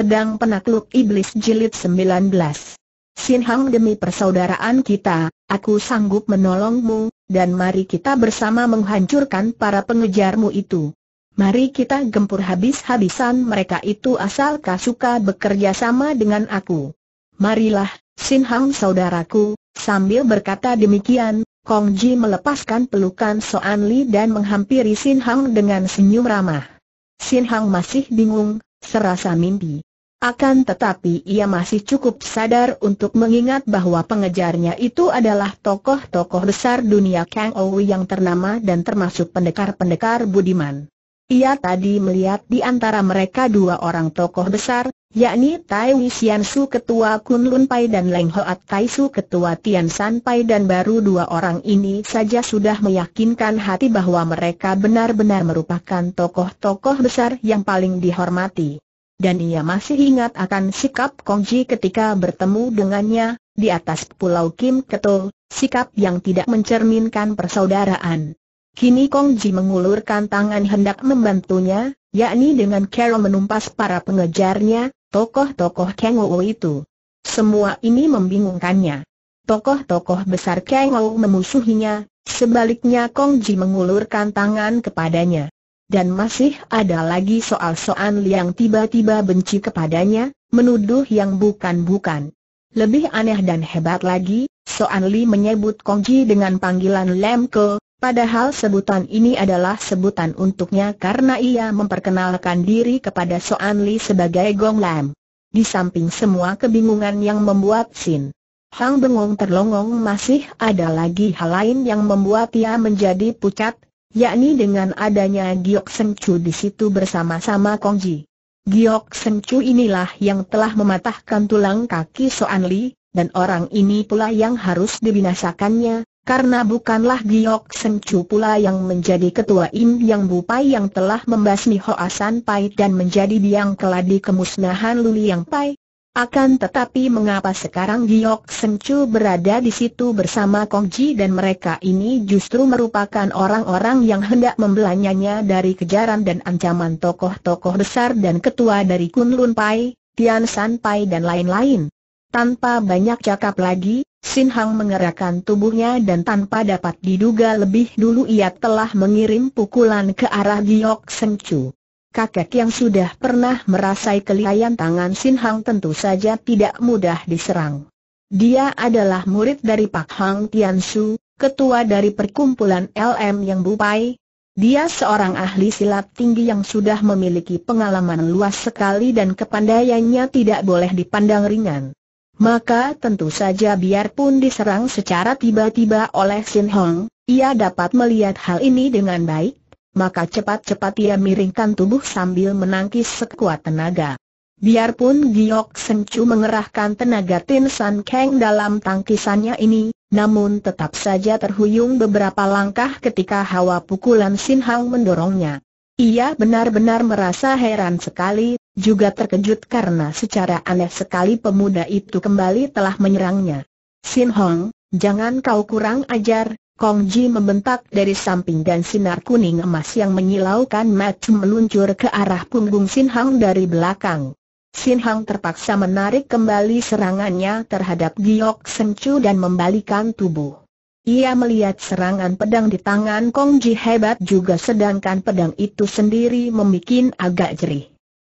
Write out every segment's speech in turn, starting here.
Pedang Penakluk Iblis Jilid 19 Sin Hang demi persaudaraan kita, aku sanggup menolongmu, dan mari kita bersama menghancurkan para pengejarmu itu. Mari kita gempur habis-habisan mereka itu asal suka bekerja sama dengan aku. Marilah, Sin Hang saudaraku, sambil berkata demikian, Kong Ji melepaskan pelukan Soan Li dan menghampiri Sin Hang dengan senyum ramah. Sin Hang masih bingung, serasa mimpi. Akan tetapi ia masih cukup sadar untuk mengingat bahwa pengejarnya itu adalah tokoh-tokoh besar dunia Kang Ou yang ternama dan termasuk pendekar-pendekar budiman. Ia tadi melihat di antara mereka dua orang tokoh besar, yakni Tai Wisian Su Ketua Kun Lun Pai dan Leng Hoat Tai Su Ketua Tian San Pai dan baru dua orang ini saja sudah meyakinkan hati bahwa mereka benar-benar merupakan tokoh-tokoh besar yang paling dihormati dan ia masih ingat akan sikap Kongji ketika bertemu dengannya, di atas pulau Kim Keto, sikap yang tidak mencerminkan persaudaraan. Kini Kongji mengulurkan tangan hendak membantunya, yakni dengan cara menumpas para pengejarnya, tokoh-tokoh Kang itu. Semua ini membingungkannya. Tokoh-tokoh besar Kang memusuhinya, sebaliknya Kong Ji mengulurkan tangan kepadanya. Dan masih ada lagi soal Soan yang tiba-tiba benci kepadanya, menuduh yang bukan-bukan. Lebih aneh dan hebat lagi, Soan Li menyebut Kongji dengan panggilan Lemke, padahal sebutan ini adalah sebutan untuknya karena ia memperkenalkan diri kepada Soan Li sebagai Gong Lam. Di samping semua kebingungan yang membuat Sin Hang Bengong terlongong masih ada lagi hal lain yang membuat ia menjadi pucat, yakni dengan adanya Giok Sencu di situ bersama-sama Kongji. Giok Sencu inilah yang telah mematahkan tulang kaki Soan Li, dan orang ini pula yang harus dibinasakannya, karena bukanlah Giok Sencu pula yang menjadi ketua Im Yang Bupai yang telah membasmi Hoa San Pai dan menjadi biang keladi kemusnahan Luli Yang Pai, akan tetapi mengapa sekarang Giok Sencu berada di situ bersama Kong Ji dan mereka ini justru merupakan orang-orang yang hendak membelanyanya dari kejaran dan ancaman tokoh-tokoh besar dan ketua dari Kunlun Pai, Tian San Pai dan lain-lain. Tanpa banyak cakap lagi, Sin Hang mengerahkan tubuhnya dan tanpa dapat diduga lebih dulu ia telah mengirim pukulan ke arah Giok Sencu. Kakek yang sudah pernah merasai kelihayan tangan Sin Hang tentu saja tidak mudah diserang. Dia adalah murid dari Pak Hang Tian Su, ketua dari perkumpulan LM yang Bupai. Dia seorang ahli silat tinggi yang sudah memiliki pengalaman luas sekali dan kepandaiannya tidak boleh dipandang ringan. Maka tentu saja biarpun diserang secara tiba-tiba oleh Sin Hong, ia dapat melihat hal ini dengan baik, maka cepat-cepat ia miringkan tubuh sambil menangkis sekuat tenaga. Biarpun Giok Sengcu mengerahkan tenaga Tin San Kang dalam tangkisannya ini, namun tetap saja terhuyung beberapa langkah ketika hawa pukulan Sin Hang mendorongnya. Ia benar-benar merasa heran sekali, juga terkejut karena secara aneh sekali pemuda itu kembali telah menyerangnya. Sin Hong, jangan kau kurang ajar, Kong Ji membentak dari samping dan sinar kuning emas yang menyilaukan mata meluncur ke arah punggung Sin Hang dari belakang. Sin Hang terpaksa menarik kembali serangannya terhadap Giok Sen Chu dan membalikan tubuh. Ia melihat serangan pedang di tangan Kong Ji hebat juga sedangkan pedang itu sendiri membuat agak jerih.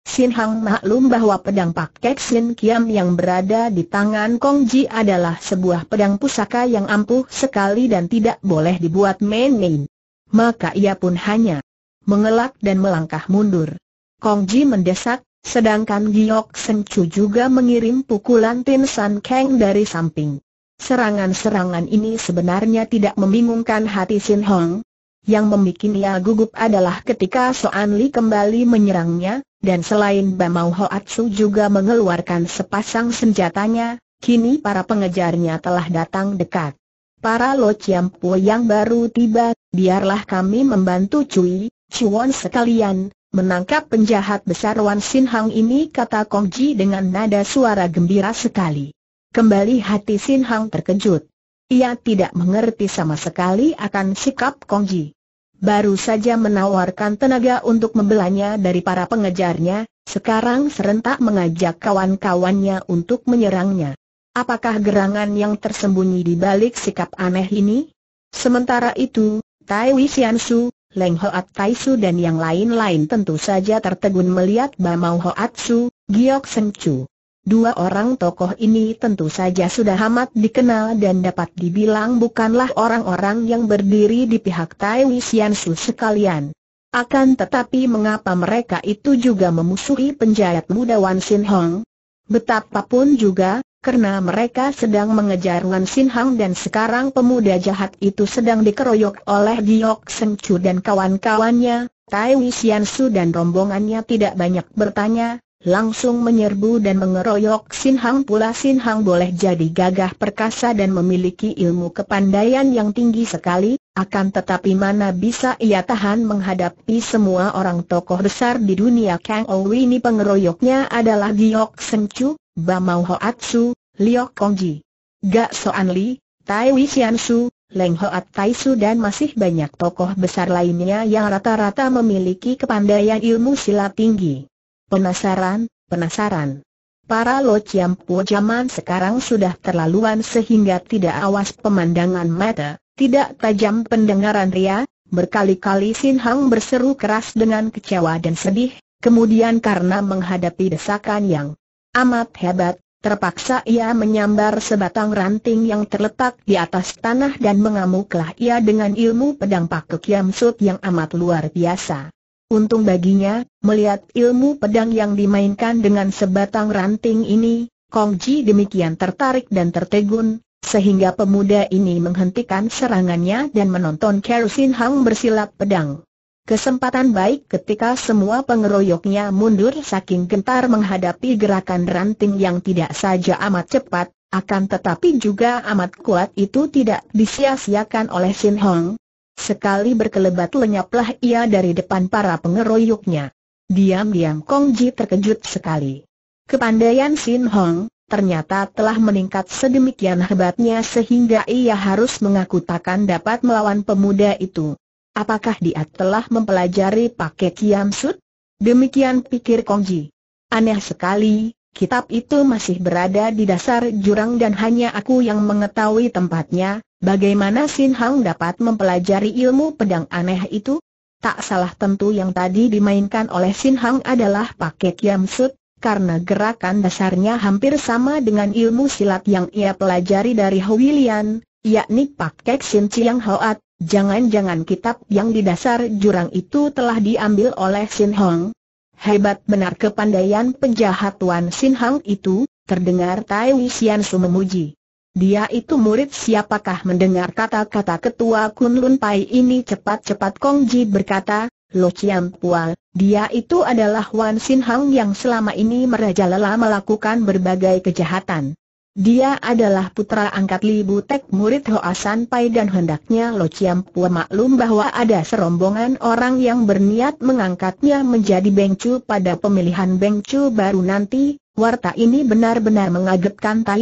Sin Hang maklum bahwa pedang Pak Kek Sin Kiam yang berada di tangan Kong Ji adalah sebuah pedang pusaka yang ampuh sekali dan tidak boleh dibuat main-main. Maka ia pun hanya mengelak dan melangkah mundur. Kong Ji mendesak, sedangkan Giok Sen Chu juga mengirim pukulan Tin San Kang dari samping. Serangan-serangan ini sebenarnya tidak membingungkan hati Sin Hong. Yang membuat ia gugup adalah ketika Soan Li kembali menyerangnya, dan selain Bamau Hoatsu juga mengeluarkan sepasang senjatanya, kini para pengejarnya telah datang dekat. Para Lo Chiampu yang baru tiba, biarlah kami membantu Cui, Chuan sekalian, menangkap penjahat besar Wan Sin Hang ini kata Kong Ji dengan nada suara gembira sekali. Kembali hati Sin Hang terkejut. Ia tidak mengerti sama sekali akan sikap Kong Ji baru saja menawarkan tenaga untuk membelanya dari para pengejarnya, sekarang serentak mengajak kawan-kawannya untuk menyerangnya. Apakah gerangan yang tersembunyi di balik sikap aneh ini? Sementara itu, Tai Wei Wisiansu, Leng Hoat Tai Su dan yang lain-lain tentu saja tertegun melihat Bamau Hoat Su, Giok Chu. Dua orang tokoh ini tentu saja sudah amat dikenal dan dapat dibilang bukanlah orang-orang yang berdiri di pihak Tai Wisian Su sekalian. Akan tetapi mengapa mereka itu juga memusuhi penjahat muda Wan Sin Hong? Betapapun juga, karena mereka sedang mengejar Wan Sin Hong dan sekarang pemuda jahat itu sedang dikeroyok oleh Giok Seng Chu dan kawan-kawannya, Tai Wisian Su dan rombongannya tidak banyak bertanya, langsung menyerbu dan mengeroyok Sin Hang pula Sin Hang boleh jadi gagah perkasa dan memiliki ilmu kepandaian yang tinggi sekali, akan tetapi mana bisa ia tahan menghadapi semua orang tokoh besar di dunia Kang Owi ini pengeroyoknya adalah Giok Sen Chu, Bamau Su, Liok Kongji, Gak Soan Li, Tai Sian Su, Leng Hoat Tai Su dan masih banyak tokoh besar lainnya yang rata-rata memiliki kepandaian ilmu silat tinggi. Penasaran, penasaran. Para Lo ciampu Po zaman sekarang sudah terlaluan sehingga tidak awas pemandangan mata, tidak tajam pendengaran ria, berkali-kali Sin Hang berseru keras dengan kecewa dan sedih, kemudian karena menghadapi desakan yang amat hebat, terpaksa ia menyambar sebatang ranting yang terletak di atas tanah dan mengamuklah ia dengan ilmu pedang Pak Kiam Sut yang amat luar biasa. Untung baginya, melihat ilmu pedang yang dimainkan dengan sebatang ranting ini, Kong Ji demikian tertarik dan tertegun, sehingga pemuda ini menghentikan serangannya dan menonton Kerusin Hang bersilap pedang. Kesempatan baik ketika semua pengeroyoknya mundur saking gentar menghadapi gerakan ranting yang tidak saja amat cepat, akan tetapi juga amat kuat itu tidak disia-siakan oleh Sin Hong, Sekali berkelebat lenyaplah ia dari depan para pengeroyoknya. Diam-diam Kong Ji terkejut sekali. Kepandaian Sin Hong, ternyata telah meningkat sedemikian hebatnya sehingga ia harus mengaku takkan dapat melawan pemuda itu. Apakah dia telah mempelajari pakai Kiam Sut? Demikian pikir Kong Ji. Aneh sekali, kitab itu masih berada di dasar jurang dan hanya aku yang mengetahui tempatnya, Bagaimana Sin Hang dapat mempelajari ilmu pedang aneh itu? Tak salah tentu yang tadi dimainkan oleh Sin Hang adalah paket Yam Sut, karena gerakan dasarnya hampir sama dengan ilmu silat yang ia pelajari dari Huilian, yakni paket Sin Chiang Hoat. Jangan-jangan kitab yang di dasar jurang itu telah diambil oleh Sin Hang. Hebat benar kepandaian penjahat Tuan Sin Hang itu, terdengar Tai Wisian memuji. Dia itu murid siapakah mendengar kata-kata ketua Kunlun Pai ini cepat-cepat Kong Ji berkata, Lo Chiam Pual, dia itu adalah Wan Sin Hang yang selama ini merajalela melakukan berbagai kejahatan. Dia adalah putra angkat Li Butek murid Hoa San Pai dan hendaknya Lo Chiam Pua maklum bahwa ada serombongan orang yang berniat mengangkatnya menjadi Chu pada pemilihan Chu baru nanti, warta ini benar-benar mengagetkan Tai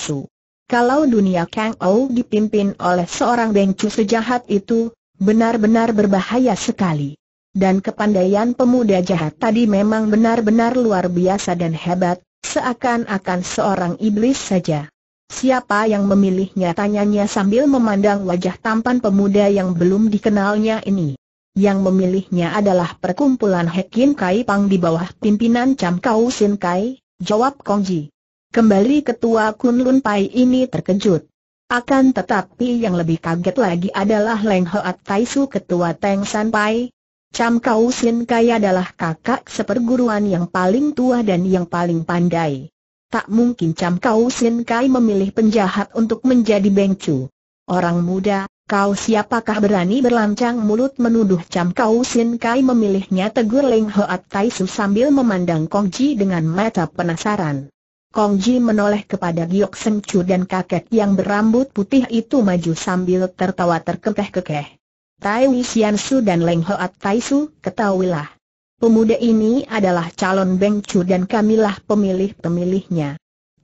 Su. Kalau dunia Kang Ou dipimpin oleh seorang bengcu sejahat itu, benar-benar berbahaya sekali. Dan kepandaian pemuda jahat tadi memang benar-benar luar biasa dan hebat, seakan-akan seorang iblis saja. Siapa yang memilihnya tanyanya sambil memandang wajah tampan pemuda yang belum dikenalnya ini. Yang memilihnya adalah perkumpulan Hekin Kai Pang di bawah pimpinan Cam Kau Sin Kai, jawab Kongji. Kembali ketua Kunlun Pai ini terkejut. Akan tetapi yang lebih kaget lagi adalah Leng Hoat Su ketua Teng San Pai. Cham Kau Sin Kai adalah kakak seperguruan yang paling tua dan yang paling pandai. Tak mungkin Cam Kau Sin Kai memilih penjahat untuk menjadi bengcu. Orang muda, kau siapakah berani berlancang mulut menuduh Cam Kau Sin Kai memilihnya tegur Leng Hoat Su sambil memandang Kong Ji dengan mata penasaran. Kong Ji menoleh kepada Giok Seng Chu dan kakek yang berambut putih itu maju sambil tertawa terkekeh-kekeh. Tai Wisian Su dan Leng Hoat Tai Su, ketahuilah. Pemuda ini adalah calon Beng Chu dan kamilah pemilih-pemilihnya.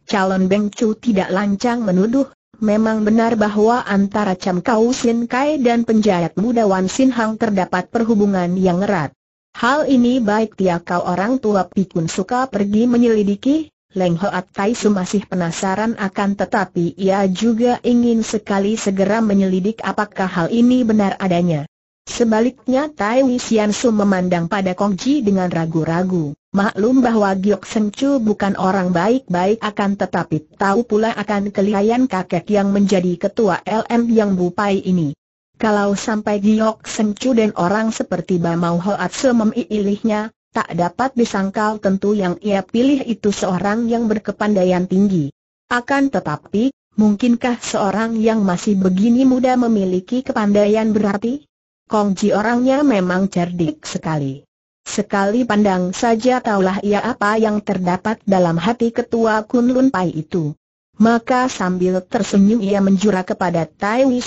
Calon Beng Chu tidak lancang menuduh, memang benar bahwa antara cam Kau Sin Kai dan penjahat muda Wan Sin Hang terdapat perhubungan yang erat. Hal ini baik tiap kau orang tua pikun suka pergi menyelidiki, Leng Hoat Tai Su masih penasaran akan tetapi ia juga ingin sekali segera menyelidik apakah hal ini benar adanya. Sebaliknya Tai Wisian Su memandang pada Kong Ji dengan ragu-ragu. Maklum bahwa Giok Seng Chu bukan orang baik-baik akan tetapi tahu pula akan kelihayan kakek yang menjadi ketua LM yang bupai ini. Kalau sampai Giok Sencu dan orang seperti Bamau Su memilihnya, tak dapat disangkal tentu yang ia pilih itu seorang yang berkepandaian tinggi. Akan tetapi, mungkinkah seorang yang masih begini muda memiliki kepandaian berarti? Kongji orangnya memang cerdik sekali. Sekali pandang saja taulah ia apa yang terdapat dalam hati ketua Kunlun Pai itu. Maka sambil tersenyum ia menjura kepada Tai Wi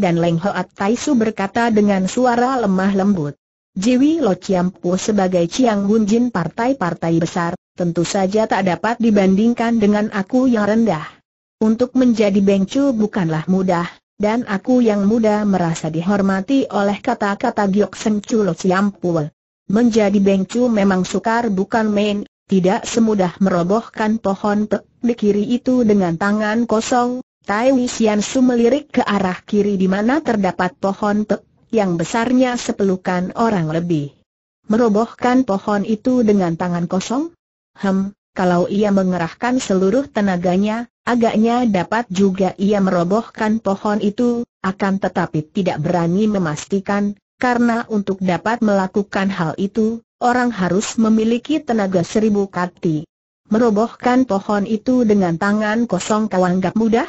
dan Leng Hoat Tai Su berkata dengan suara lemah lembut. Jiwi Lo Po sebagai Chiang Hun Jin partai-partai besar, tentu saja tak dapat dibandingkan dengan aku yang rendah. Untuk menjadi bengcu bukanlah mudah, dan aku yang muda merasa dihormati oleh kata-kata Giok Sencu Lo Po. Menjadi bengcu memang sukar bukan main, tidak semudah merobohkan pohon pek di kiri itu dengan tangan kosong, Tai Wisian Su melirik ke arah kiri di mana terdapat pohon pek yang besarnya sepelukan orang lebih. Merobohkan pohon itu dengan tangan kosong? Hem, kalau ia mengerahkan seluruh tenaganya, agaknya dapat juga ia merobohkan pohon itu, akan tetapi tidak berani memastikan, karena untuk dapat melakukan hal itu, orang harus memiliki tenaga seribu kati. Merobohkan pohon itu dengan tangan kosong kawanggap mudah?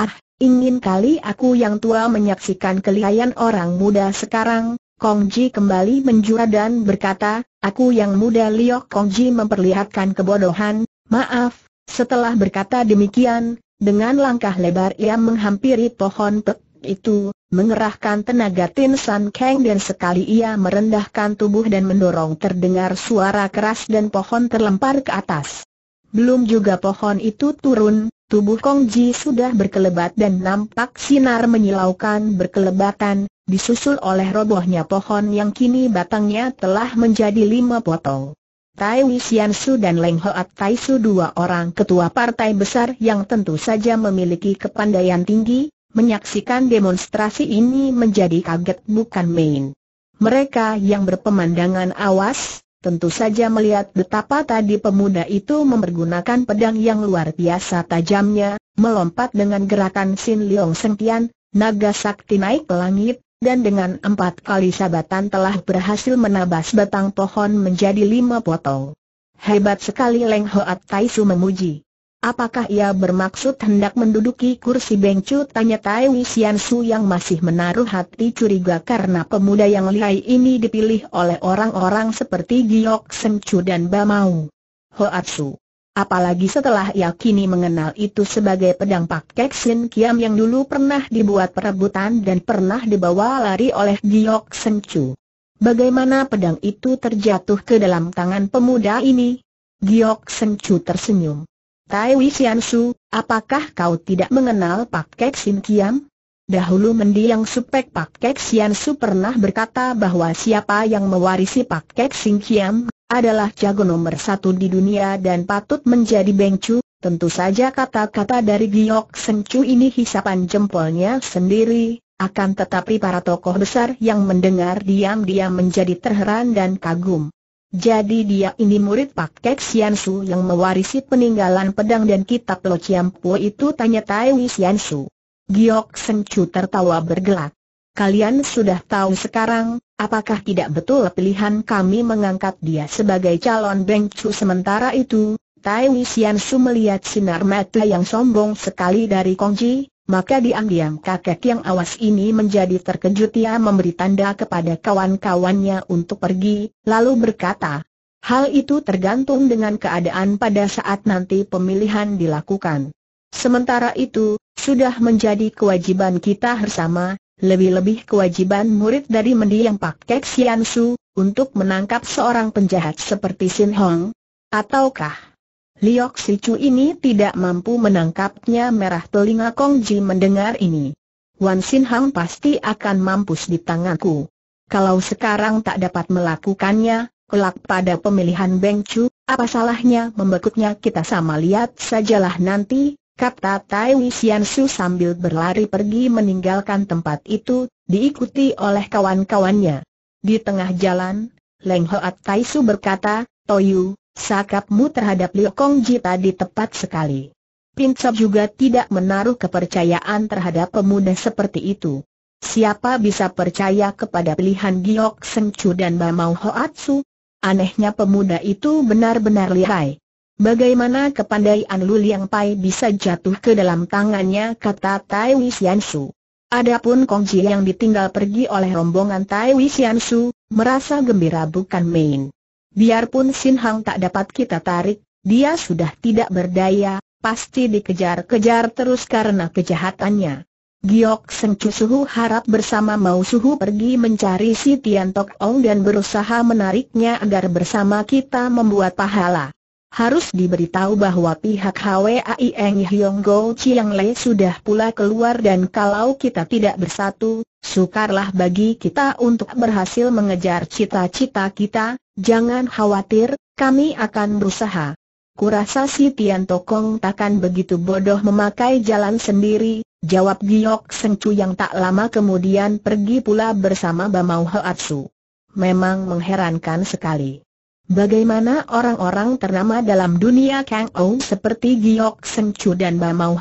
Ah, Ingin kali aku yang tua menyaksikan kelihayan orang muda sekarang, Kong Ji kembali menjura dan berkata, aku yang muda Liok Kong Ji memperlihatkan kebodohan, maaf, setelah berkata demikian, dengan langkah lebar ia menghampiri pohon pek itu, mengerahkan tenaga Tin San Kang dan sekali ia merendahkan tubuh dan mendorong terdengar suara keras dan pohon terlempar ke atas. Belum juga pohon itu turun, Tubuh Kong Ji sudah berkelebat dan nampak sinar menyilaukan berkelebatan, disusul oleh robohnya pohon yang kini batangnya telah menjadi lima potong. Tai Wisian Su dan Leng Hoat Tai Su dua orang ketua partai besar yang tentu saja memiliki kepandaian tinggi, menyaksikan demonstrasi ini menjadi kaget bukan main. Mereka yang berpemandangan awas, tentu saja melihat betapa tadi pemuda itu mempergunakan pedang yang luar biasa tajamnya, melompat dengan gerakan Sin Leong Sengtian, naga sakti naik ke langit, dan dengan empat kali sabatan telah berhasil menabas batang pohon menjadi lima potong. Hebat sekali Leng Hoat Taisu memuji. Apakah ia bermaksud hendak menduduki kursi bengcu? Tanya Tai Wisian Su yang masih menaruh hati curiga karena pemuda yang lihai ini dipilih oleh orang-orang seperti Giok Sencu dan Bamau Hoatsu. Apalagi setelah ia kini mengenal itu sebagai pedang Pak Keksin Kiam yang dulu pernah dibuat perebutan dan pernah dibawa lari oleh Giok Sencu. Bagaimana pedang itu terjatuh ke dalam tangan pemuda ini? Giok Sencu tersenyum. Tai Wei Su, apakah kau tidak mengenal Pak Kek Sin Kiam? Dahulu mendiang supek Pak Kek Su pernah berkata bahwa siapa yang mewarisi Pak Kek Sin Kiam adalah jago nomor satu di dunia dan patut menjadi bengcu, tentu saja kata-kata dari Giok Sencu ini hisapan jempolnya sendiri, akan tetapi para tokoh besar yang mendengar diam-diam menjadi terheran dan kagum. Jadi dia ini murid Pak Kek Sian Su yang mewarisi peninggalan pedang dan kitab Lo Chiam Po itu tanya Tai Wei Sian Su. Giok Seng Chu tertawa bergelak. Kalian sudah tahu sekarang, apakah tidak betul pilihan kami mengangkat dia sebagai calon Beng Chu sementara itu? Tai Wei Sian Su melihat sinar mata yang sombong sekali dari Kong Ji. Maka diam-diam kakek yang awas ini menjadi terkejut ia memberi tanda kepada kawan-kawannya untuk pergi, lalu berkata, Hal itu tergantung dengan keadaan pada saat nanti pemilihan dilakukan. Sementara itu, sudah menjadi kewajiban kita bersama, lebih-lebih kewajiban murid dari mendiang Pak Kek Sian Su, untuk menangkap seorang penjahat seperti Sin Hong. Ataukah Liok ini tidak mampu menangkapnya merah telinga Kong Ji mendengar ini. Wan Sin Hang pasti akan mampus di tanganku. Kalau sekarang tak dapat melakukannya, kelak pada pemilihan Beng Chu, apa salahnya membekuknya kita sama lihat sajalah nanti, kata Tai Wisian Su sambil berlari pergi meninggalkan tempat itu, diikuti oleh kawan-kawannya. Di tengah jalan, Leng Hoat Tai Su berkata, Toyu, Sakapmu terhadap Liu Kongji tadi tepat sekali. Pinco juga tidak menaruh kepercayaan terhadap pemuda seperti itu. Siapa bisa percaya kepada pilihan Giok Seng Chu dan Bamau Hoatsu? Anehnya pemuda itu benar-benar lihai. Bagaimana kepandaian Lu Liang Pai bisa jatuh ke dalam tangannya kata Tai Wisiansu. Adapun Kongji yang ditinggal pergi oleh rombongan Tai Su, merasa gembira bukan main. Biarpun Sin Hang tak dapat kita tarik, dia sudah tidak berdaya, pasti dikejar-kejar terus karena kejahatannya. Giok Seng Chu harap bersama Mau Suhu pergi mencari si Tian Tok Ong dan berusaha menariknya agar bersama kita membuat pahala harus diberitahu bahwa pihak HWAI Eng Hyong Go Chiang Le sudah pula keluar dan kalau kita tidak bersatu, sukarlah bagi kita untuk berhasil mengejar cita-cita kita, jangan khawatir, kami akan berusaha. Kurasa si Tian Tokong takkan begitu bodoh memakai jalan sendiri, jawab Giok Seng Chu yang tak lama kemudian pergi pula bersama Bamau Hoatsu. Memang mengherankan sekali. Bagaimana orang-orang ternama dalam dunia Kang Ou seperti Giok Seng Chu dan Bamau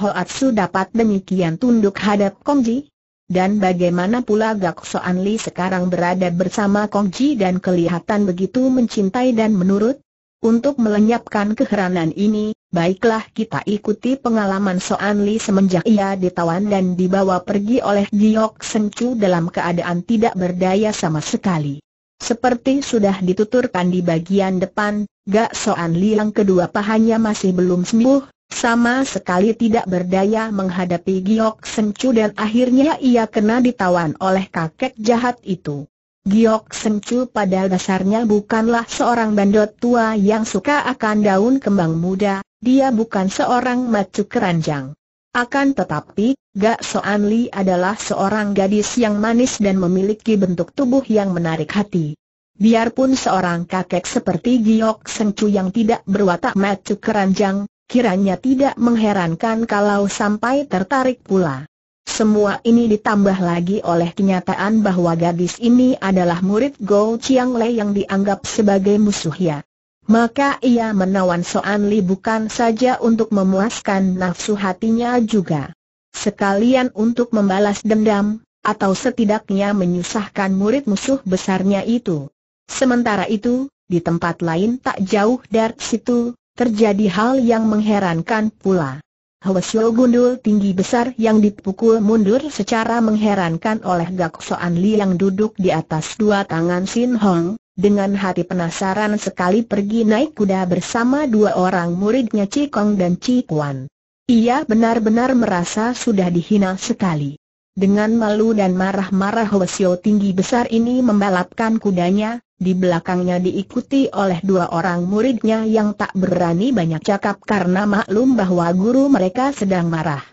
dapat demikian tunduk hadap Kong Ji? Dan bagaimana pula Gak Soan Li sekarang berada bersama Kong Ji dan kelihatan begitu mencintai dan menurut? Untuk melenyapkan keheranan ini, baiklah kita ikuti pengalaman Soan Li semenjak ia ditawan dan dibawa pergi oleh Giok Seng Chu dalam keadaan tidak berdaya sama sekali. Seperti sudah dituturkan di bagian depan, Gak Soan yang kedua pahanya masih belum sembuh, sama sekali tidak berdaya menghadapi Giok Sencu dan akhirnya ia kena ditawan oleh kakek jahat itu. Giok Sencu pada dasarnya bukanlah seorang bandot tua yang suka akan daun kembang muda, dia bukan seorang macu keranjang. Akan tetapi, Gak Soan Li adalah seorang gadis yang manis dan memiliki bentuk tubuh yang menarik hati. Biarpun seorang kakek seperti Giok Sengcu yang tidak berwatak macu keranjang, kiranya tidak mengherankan kalau sampai tertarik pula. Semua ini ditambah lagi oleh kenyataan bahwa gadis ini adalah murid Go Chiang Lei yang dianggap sebagai musuhnya. Maka ia menawan Soan Li bukan saja untuk memuaskan nafsu hatinya juga. Sekalian untuk membalas dendam, atau setidaknya menyusahkan murid musuh besarnya itu. Sementara itu, di tempat lain tak jauh dari situ, terjadi hal yang mengherankan pula. Hwesyo gundul tinggi besar yang dipukul mundur secara mengherankan oleh Soan Li yang duduk di atas dua tangan Sin Hong, dengan hati penasaran sekali pergi naik kuda bersama dua orang muridnya Cikong dan Cikuan. Ia benar-benar merasa sudah dihina sekali. Dengan malu dan marah-marah Hwesyo tinggi besar ini membalapkan kudanya, di belakangnya diikuti oleh dua orang muridnya yang tak berani banyak cakap karena maklum bahwa guru mereka sedang marah.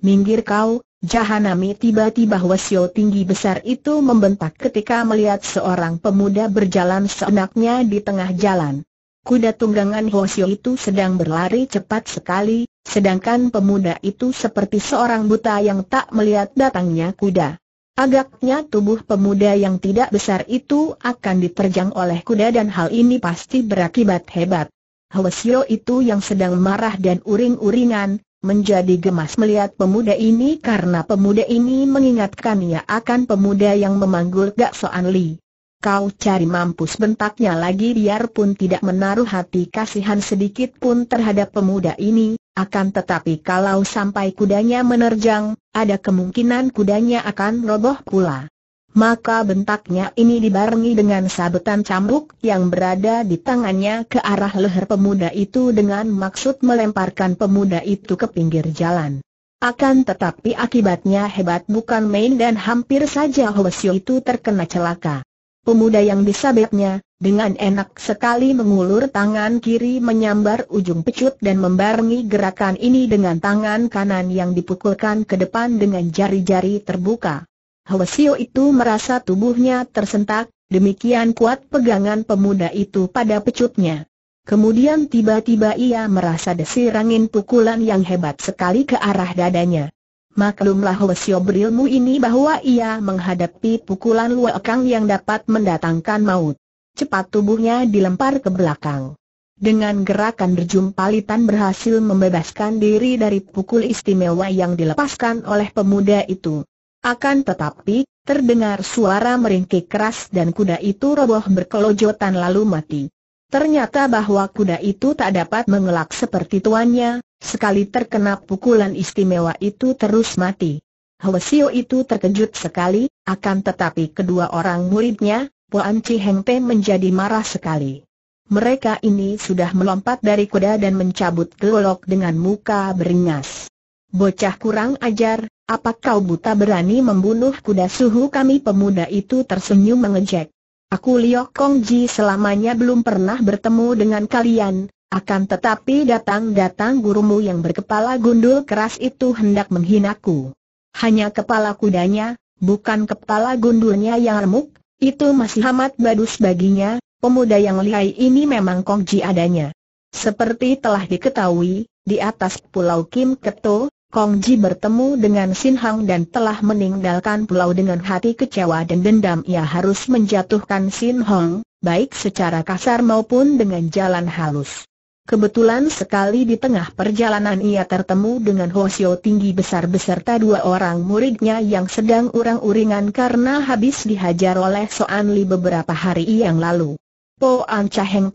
Minggir kau, Jahanami tiba-tiba Hwasyo tinggi besar itu membentak ketika melihat seorang pemuda berjalan seenaknya di tengah jalan. Kuda tunggangan Hoshio itu sedang berlari cepat sekali, sedangkan pemuda itu seperti seorang buta yang tak melihat datangnya kuda. Agaknya tubuh pemuda yang tidak besar itu akan diterjang oleh kuda dan hal ini pasti berakibat hebat. Hwasyo itu yang sedang marah dan uring-uringan, menjadi gemas melihat pemuda ini karena pemuda ini mengingatkannya akan pemuda yang memanggul Gak Soan Li. Kau cari mampus bentaknya lagi biarpun tidak menaruh hati kasihan sedikit pun terhadap pemuda ini, akan tetapi kalau sampai kudanya menerjang, ada kemungkinan kudanya akan roboh pula. Maka bentaknya ini dibarengi dengan sabetan cambuk yang berada di tangannya ke arah leher pemuda itu dengan maksud melemparkan pemuda itu ke pinggir jalan. Akan tetapi akibatnya hebat bukan main dan hampir saja Hwasyo itu terkena celaka. Pemuda yang disabetnya, dengan enak sekali mengulur tangan kiri menyambar ujung pecut dan membarengi gerakan ini dengan tangan kanan yang dipukulkan ke depan dengan jari-jari terbuka. Hwasio itu merasa tubuhnya tersentak, demikian kuat pegangan pemuda itu pada pecutnya. Kemudian tiba-tiba ia merasa desir angin pukulan yang hebat sekali ke arah dadanya. Maklumlah Hwasio berilmu ini bahwa ia menghadapi pukulan luakang yang dapat mendatangkan maut cepat tubuhnya dilempar ke belakang. Dengan gerakan berjumpalitan berhasil membebaskan diri dari pukul istimewa yang dilepaskan oleh pemuda itu. Akan tetapi, terdengar suara meringkik keras dan kuda itu roboh berkelojotan lalu mati. Ternyata bahwa kuda itu tak dapat mengelak seperti tuannya, sekali terkena pukulan istimewa itu terus mati. Hwasio itu terkejut sekali, akan tetapi kedua orang muridnya, Puan Chi Heng Pe menjadi marah sekali. Mereka ini sudah melompat dari kuda dan mencabut gelok dengan muka beringas. Bocah kurang ajar, apa kau buta berani membunuh kuda suhu kami pemuda itu tersenyum mengejek. Aku Liok Kong Ji selamanya belum pernah bertemu dengan kalian, akan tetapi datang-datang gurumu yang berkepala gundul keras itu hendak menghinaku. Hanya kepala kudanya, bukan kepala gundulnya yang remuk, itu masih amat bagus baginya, pemuda yang lihai ini memang kongji adanya. Seperti telah diketahui, di atas pulau Kim Keto, Kongji bertemu dengan Sin Hang dan telah meninggalkan pulau dengan hati kecewa dan dendam ia harus menjatuhkan Sin Hong, baik secara kasar maupun dengan jalan halus. Kebetulan sekali di tengah perjalanan ia bertemu dengan Hosio tinggi besar beserta dua orang muridnya yang sedang urang-uringan karena habis dihajar oleh Soan Li beberapa hari yang lalu. Po An Chaheng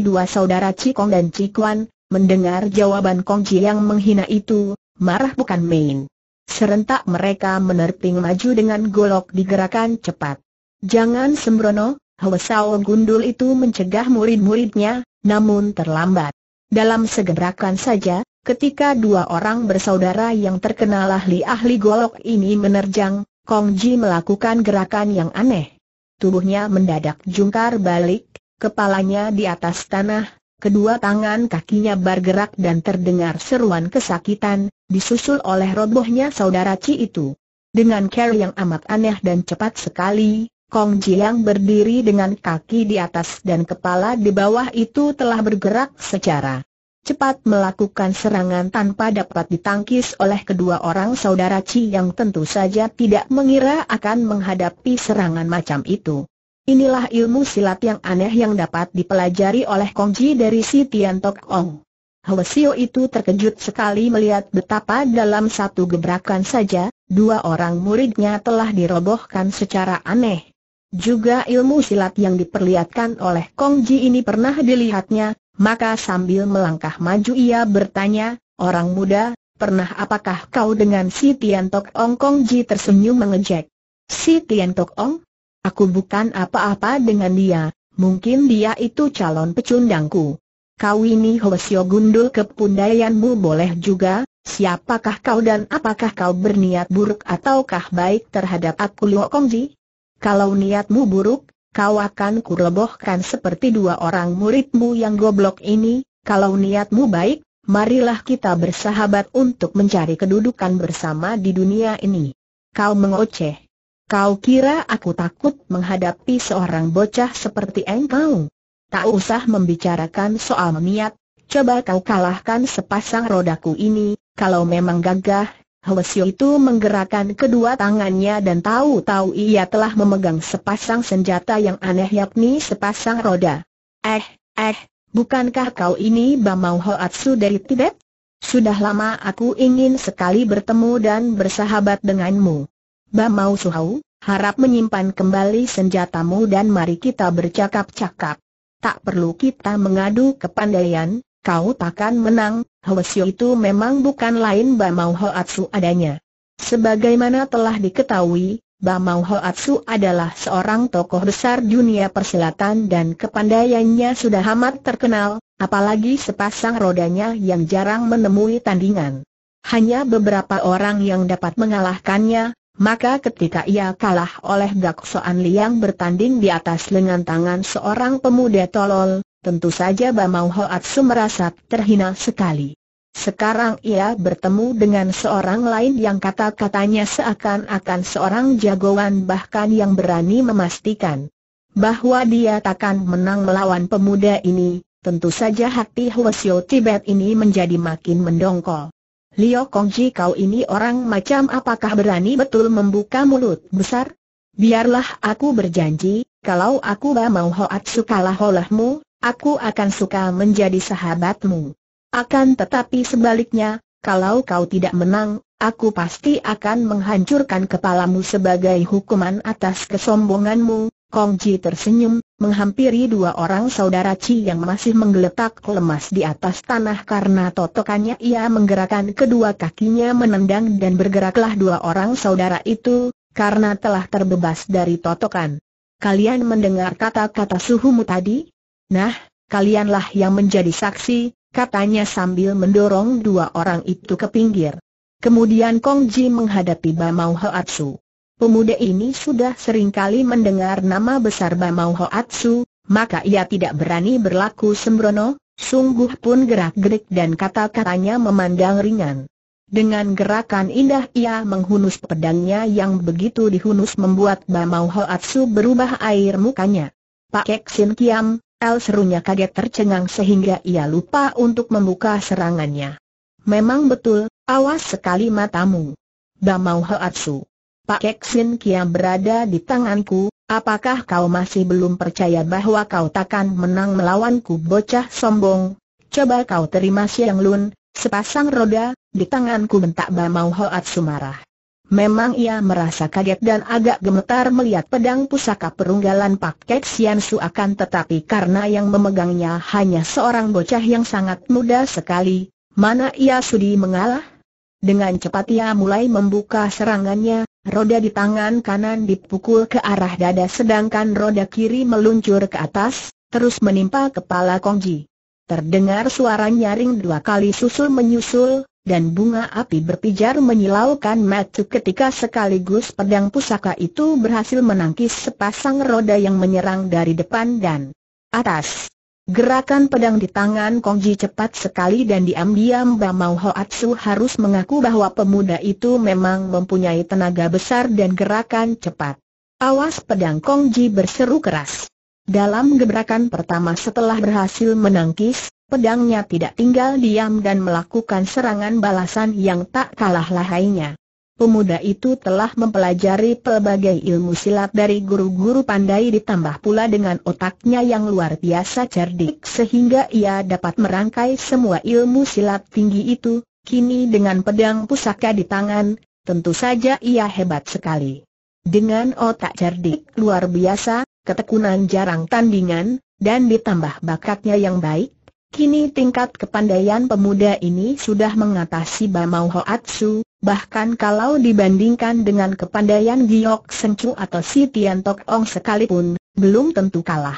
dua saudara Cikong dan Cikuan, mendengar jawaban Kongji yang menghina itu, marah bukan main. Serentak mereka menerping maju dengan golok digerakkan cepat. Jangan sembrono, Hwesao Gundul itu mencegah murid-muridnya, namun terlambat. Dalam segerakan saja, ketika dua orang bersaudara yang terkenal ahli-ahli golok ini menerjang, Kong Ji melakukan gerakan yang aneh. Tubuhnya mendadak jungkar balik, kepalanya di atas tanah, kedua tangan kakinya bergerak dan terdengar seruan kesakitan, disusul oleh robohnya saudara Ci itu. Dengan care yang amat aneh dan cepat sekali, Kong yang berdiri dengan kaki di atas dan kepala di bawah itu telah bergerak secara cepat melakukan serangan tanpa dapat ditangkis oleh kedua orang saudara Chi yang tentu saja tidak mengira akan menghadapi serangan macam itu. Inilah ilmu silat yang aneh yang dapat dipelajari oleh Kong Ji dari si Tian Tok Ong. Hwesio itu terkejut sekali melihat betapa dalam satu gebrakan saja, dua orang muridnya telah dirobohkan secara aneh. Juga ilmu silat yang diperlihatkan oleh Kong Ji ini pernah dilihatnya, maka sambil melangkah maju ia bertanya, Orang muda, pernah apakah kau dengan si Tian Tok Ong Kong Ji tersenyum mengejek? Si Tian Tok Ong? Aku bukan apa-apa dengan dia, mungkin dia itu calon pecundangku. Kau ini Hwasyo gundul kepundayanmu boleh juga, siapakah kau dan apakah kau berniat buruk ataukah baik terhadap aku Luo Kong Ji? Kalau niatmu buruk, kau akan kurebohkan seperti dua orang muridmu yang goblok ini, kalau niatmu baik, marilah kita bersahabat untuk mencari kedudukan bersama di dunia ini. Kau mengoceh. Kau kira aku takut menghadapi seorang bocah seperti engkau? Tak usah membicarakan soal niat, coba kau kalahkan sepasang rodaku ini, kalau memang gagah, Hlesu itu menggerakkan kedua tangannya dan tahu-tahu ia telah memegang sepasang senjata yang aneh yakni sepasang roda. Eh, eh, bukankah kau ini Bamau Hoatsu dari Tibet? Sudah lama aku ingin sekali bertemu dan bersahabat denganmu. Bamau Suhau, harap menyimpan kembali senjatamu dan mari kita bercakap-cakap. Tak perlu kita mengadu kepandaian, kau takkan menang, Hwasyo itu memang bukan lain Bamau Hoatsu adanya. Sebagaimana telah diketahui, Bamau Hoatsu adalah seorang tokoh besar dunia persilatan dan kepandaiannya sudah amat terkenal, apalagi sepasang rodanya yang jarang menemui tandingan. Hanya beberapa orang yang dapat mengalahkannya, maka ketika ia kalah oleh Soan Liang bertanding di atas lengan tangan seorang pemuda tolol, Tentu saja Bamau Hoatsu merasa terhina sekali. Sekarang ia bertemu dengan seorang lain yang kata-katanya seakan-akan seorang jagoan bahkan yang berani memastikan bahwa dia takkan menang melawan pemuda ini, tentu saja hati Hwasyo Tibet ini menjadi makin mendongkol. Lio Kongji kau ini orang macam apakah berani betul membuka mulut besar? Biarlah aku berjanji, kalau aku mau hoatsu kalah olehmu, Aku akan suka menjadi sahabatmu. Akan tetapi sebaliknya, kalau kau tidak menang, aku pasti akan menghancurkan kepalamu sebagai hukuman atas kesombonganmu. Kong Ji tersenyum, menghampiri dua orang saudara Chi yang masih menggeletak lemas di atas tanah karena totokannya ia menggerakkan kedua kakinya menendang dan bergeraklah dua orang saudara itu, karena telah terbebas dari totokan. Kalian mendengar kata-kata suhumu tadi? Nah, kalianlah yang menjadi saksi, katanya sambil mendorong dua orang itu ke pinggir. Kemudian Kong Ji menghadapi Bamau Hoatsu. Pemuda ini sudah sering kali mendengar nama besar Bamau Hoatsu, maka ia tidak berani berlaku sembrono, sungguh pun gerak-gerik dan kata-katanya memandang ringan. Dengan gerakan indah ia menghunus pedangnya yang begitu dihunus membuat Bamau Hoatsu berubah air mukanya. Pak Kek Sin Kiam, El serunya kaget tercengang sehingga ia lupa untuk membuka serangannya. Memang betul, awas sekali matamu. Bamau Heatsu. Pak Keksin Kiam berada di tanganku, apakah kau masih belum percaya bahwa kau takkan menang melawanku bocah sombong? Coba kau terima Siang Lun, sepasang roda, di tanganku bentak Bamau Hoatsu marah. Memang ia merasa kaget dan agak gemetar melihat pedang pusaka perunggalan Pak Kek Sian Su akan tetapi karena yang memegangnya hanya seorang bocah yang sangat muda sekali, mana ia sudi mengalah? Dengan cepat ia mulai membuka serangannya, roda di tangan kanan dipukul ke arah dada sedangkan roda kiri meluncur ke atas, terus menimpa kepala Kongji. Terdengar suara nyaring dua kali susul menyusul, dan bunga api berpijar menyilaukan matu ketika sekaligus pedang pusaka itu berhasil menangkis sepasang roda yang menyerang dari depan dan atas. Gerakan pedang di tangan Kongji cepat sekali dan diam-diam Bamau Hoatsu harus mengaku bahwa pemuda itu memang mempunyai tenaga besar dan gerakan cepat. Awas pedang Kongji berseru keras. Dalam gebrakan pertama setelah berhasil menangkis, pedangnya tidak tinggal diam dan melakukan serangan balasan yang tak kalah lahainya. Pemuda itu telah mempelajari pelbagai ilmu silat dari guru-guru pandai ditambah pula dengan otaknya yang luar biasa cerdik sehingga ia dapat merangkai semua ilmu silat tinggi itu, kini dengan pedang pusaka di tangan, tentu saja ia hebat sekali. Dengan otak cerdik luar biasa, ketekunan jarang tandingan, dan ditambah bakatnya yang baik, Kini tingkat kepandaian pemuda ini sudah mengatasi Bamau Hoatsu, bahkan kalau dibandingkan dengan kepandaian Giok Sencu atau si Tian Tok Ong sekalipun, belum tentu kalah.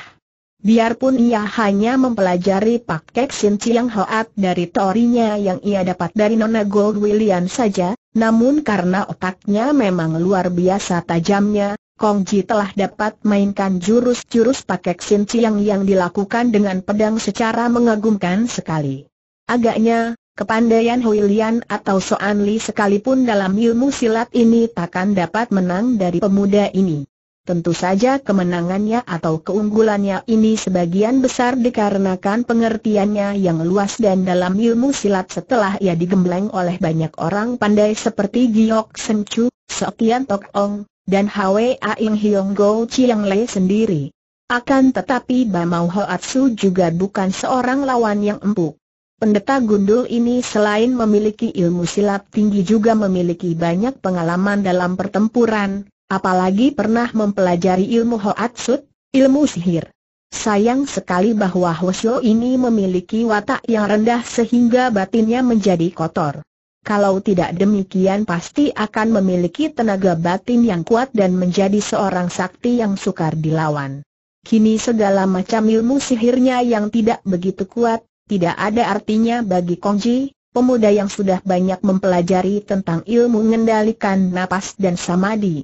Biarpun ia hanya mempelajari paket Sin Chiang Hoat dari teorinya yang ia dapat dari Nona Gold William saja, namun karena otaknya memang luar biasa tajamnya, Kong Ji telah dapat mainkan jurus-jurus pakai Sin Chiang yang dilakukan dengan pedang secara mengagumkan sekali. Agaknya, kepandaian Hui Lian atau Soan Li sekalipun dalam ilmu silat ini takkan dapat menang dari pemuda ini. Tentu saja kemenangannya atau keunggulannya ini sebagian besar dikarenakan pengertiannya yang luas dan dalam ilmu silat setelah ia digembleng oleh banyak orang pandai seperti Giok Senchu, Sokian Tok Ong, dan Hwa Aing Hiong Go Chiang Le sendiri. Akan tetapi Bamau Hoatsu juga bukan seorang lawan yang empuk. Pendeta gundul ini selain memiliki ilmu silat tinggi juga memiliki banyak pengalaman dalam pertempuran, apalagi pernah mempelajari ilmu Hoatsut, ilmu sihir. Sayang sekali bahwa Hoshio ini memiliki watak yang rendah sehingga batinnya menjadi kotor kalau tidak demikian pasti akan memiliki tenaga batin yang kuat dan menjadi seorang sakti yang sukar dilawan. Kini segala macam ilmu sihirnya yang tidak begitu kuat, tidak ada artinya bagi Kongji, pemuda yang sudah banyak mempelajari tentang ilmu mengendalikan napas dan samadi.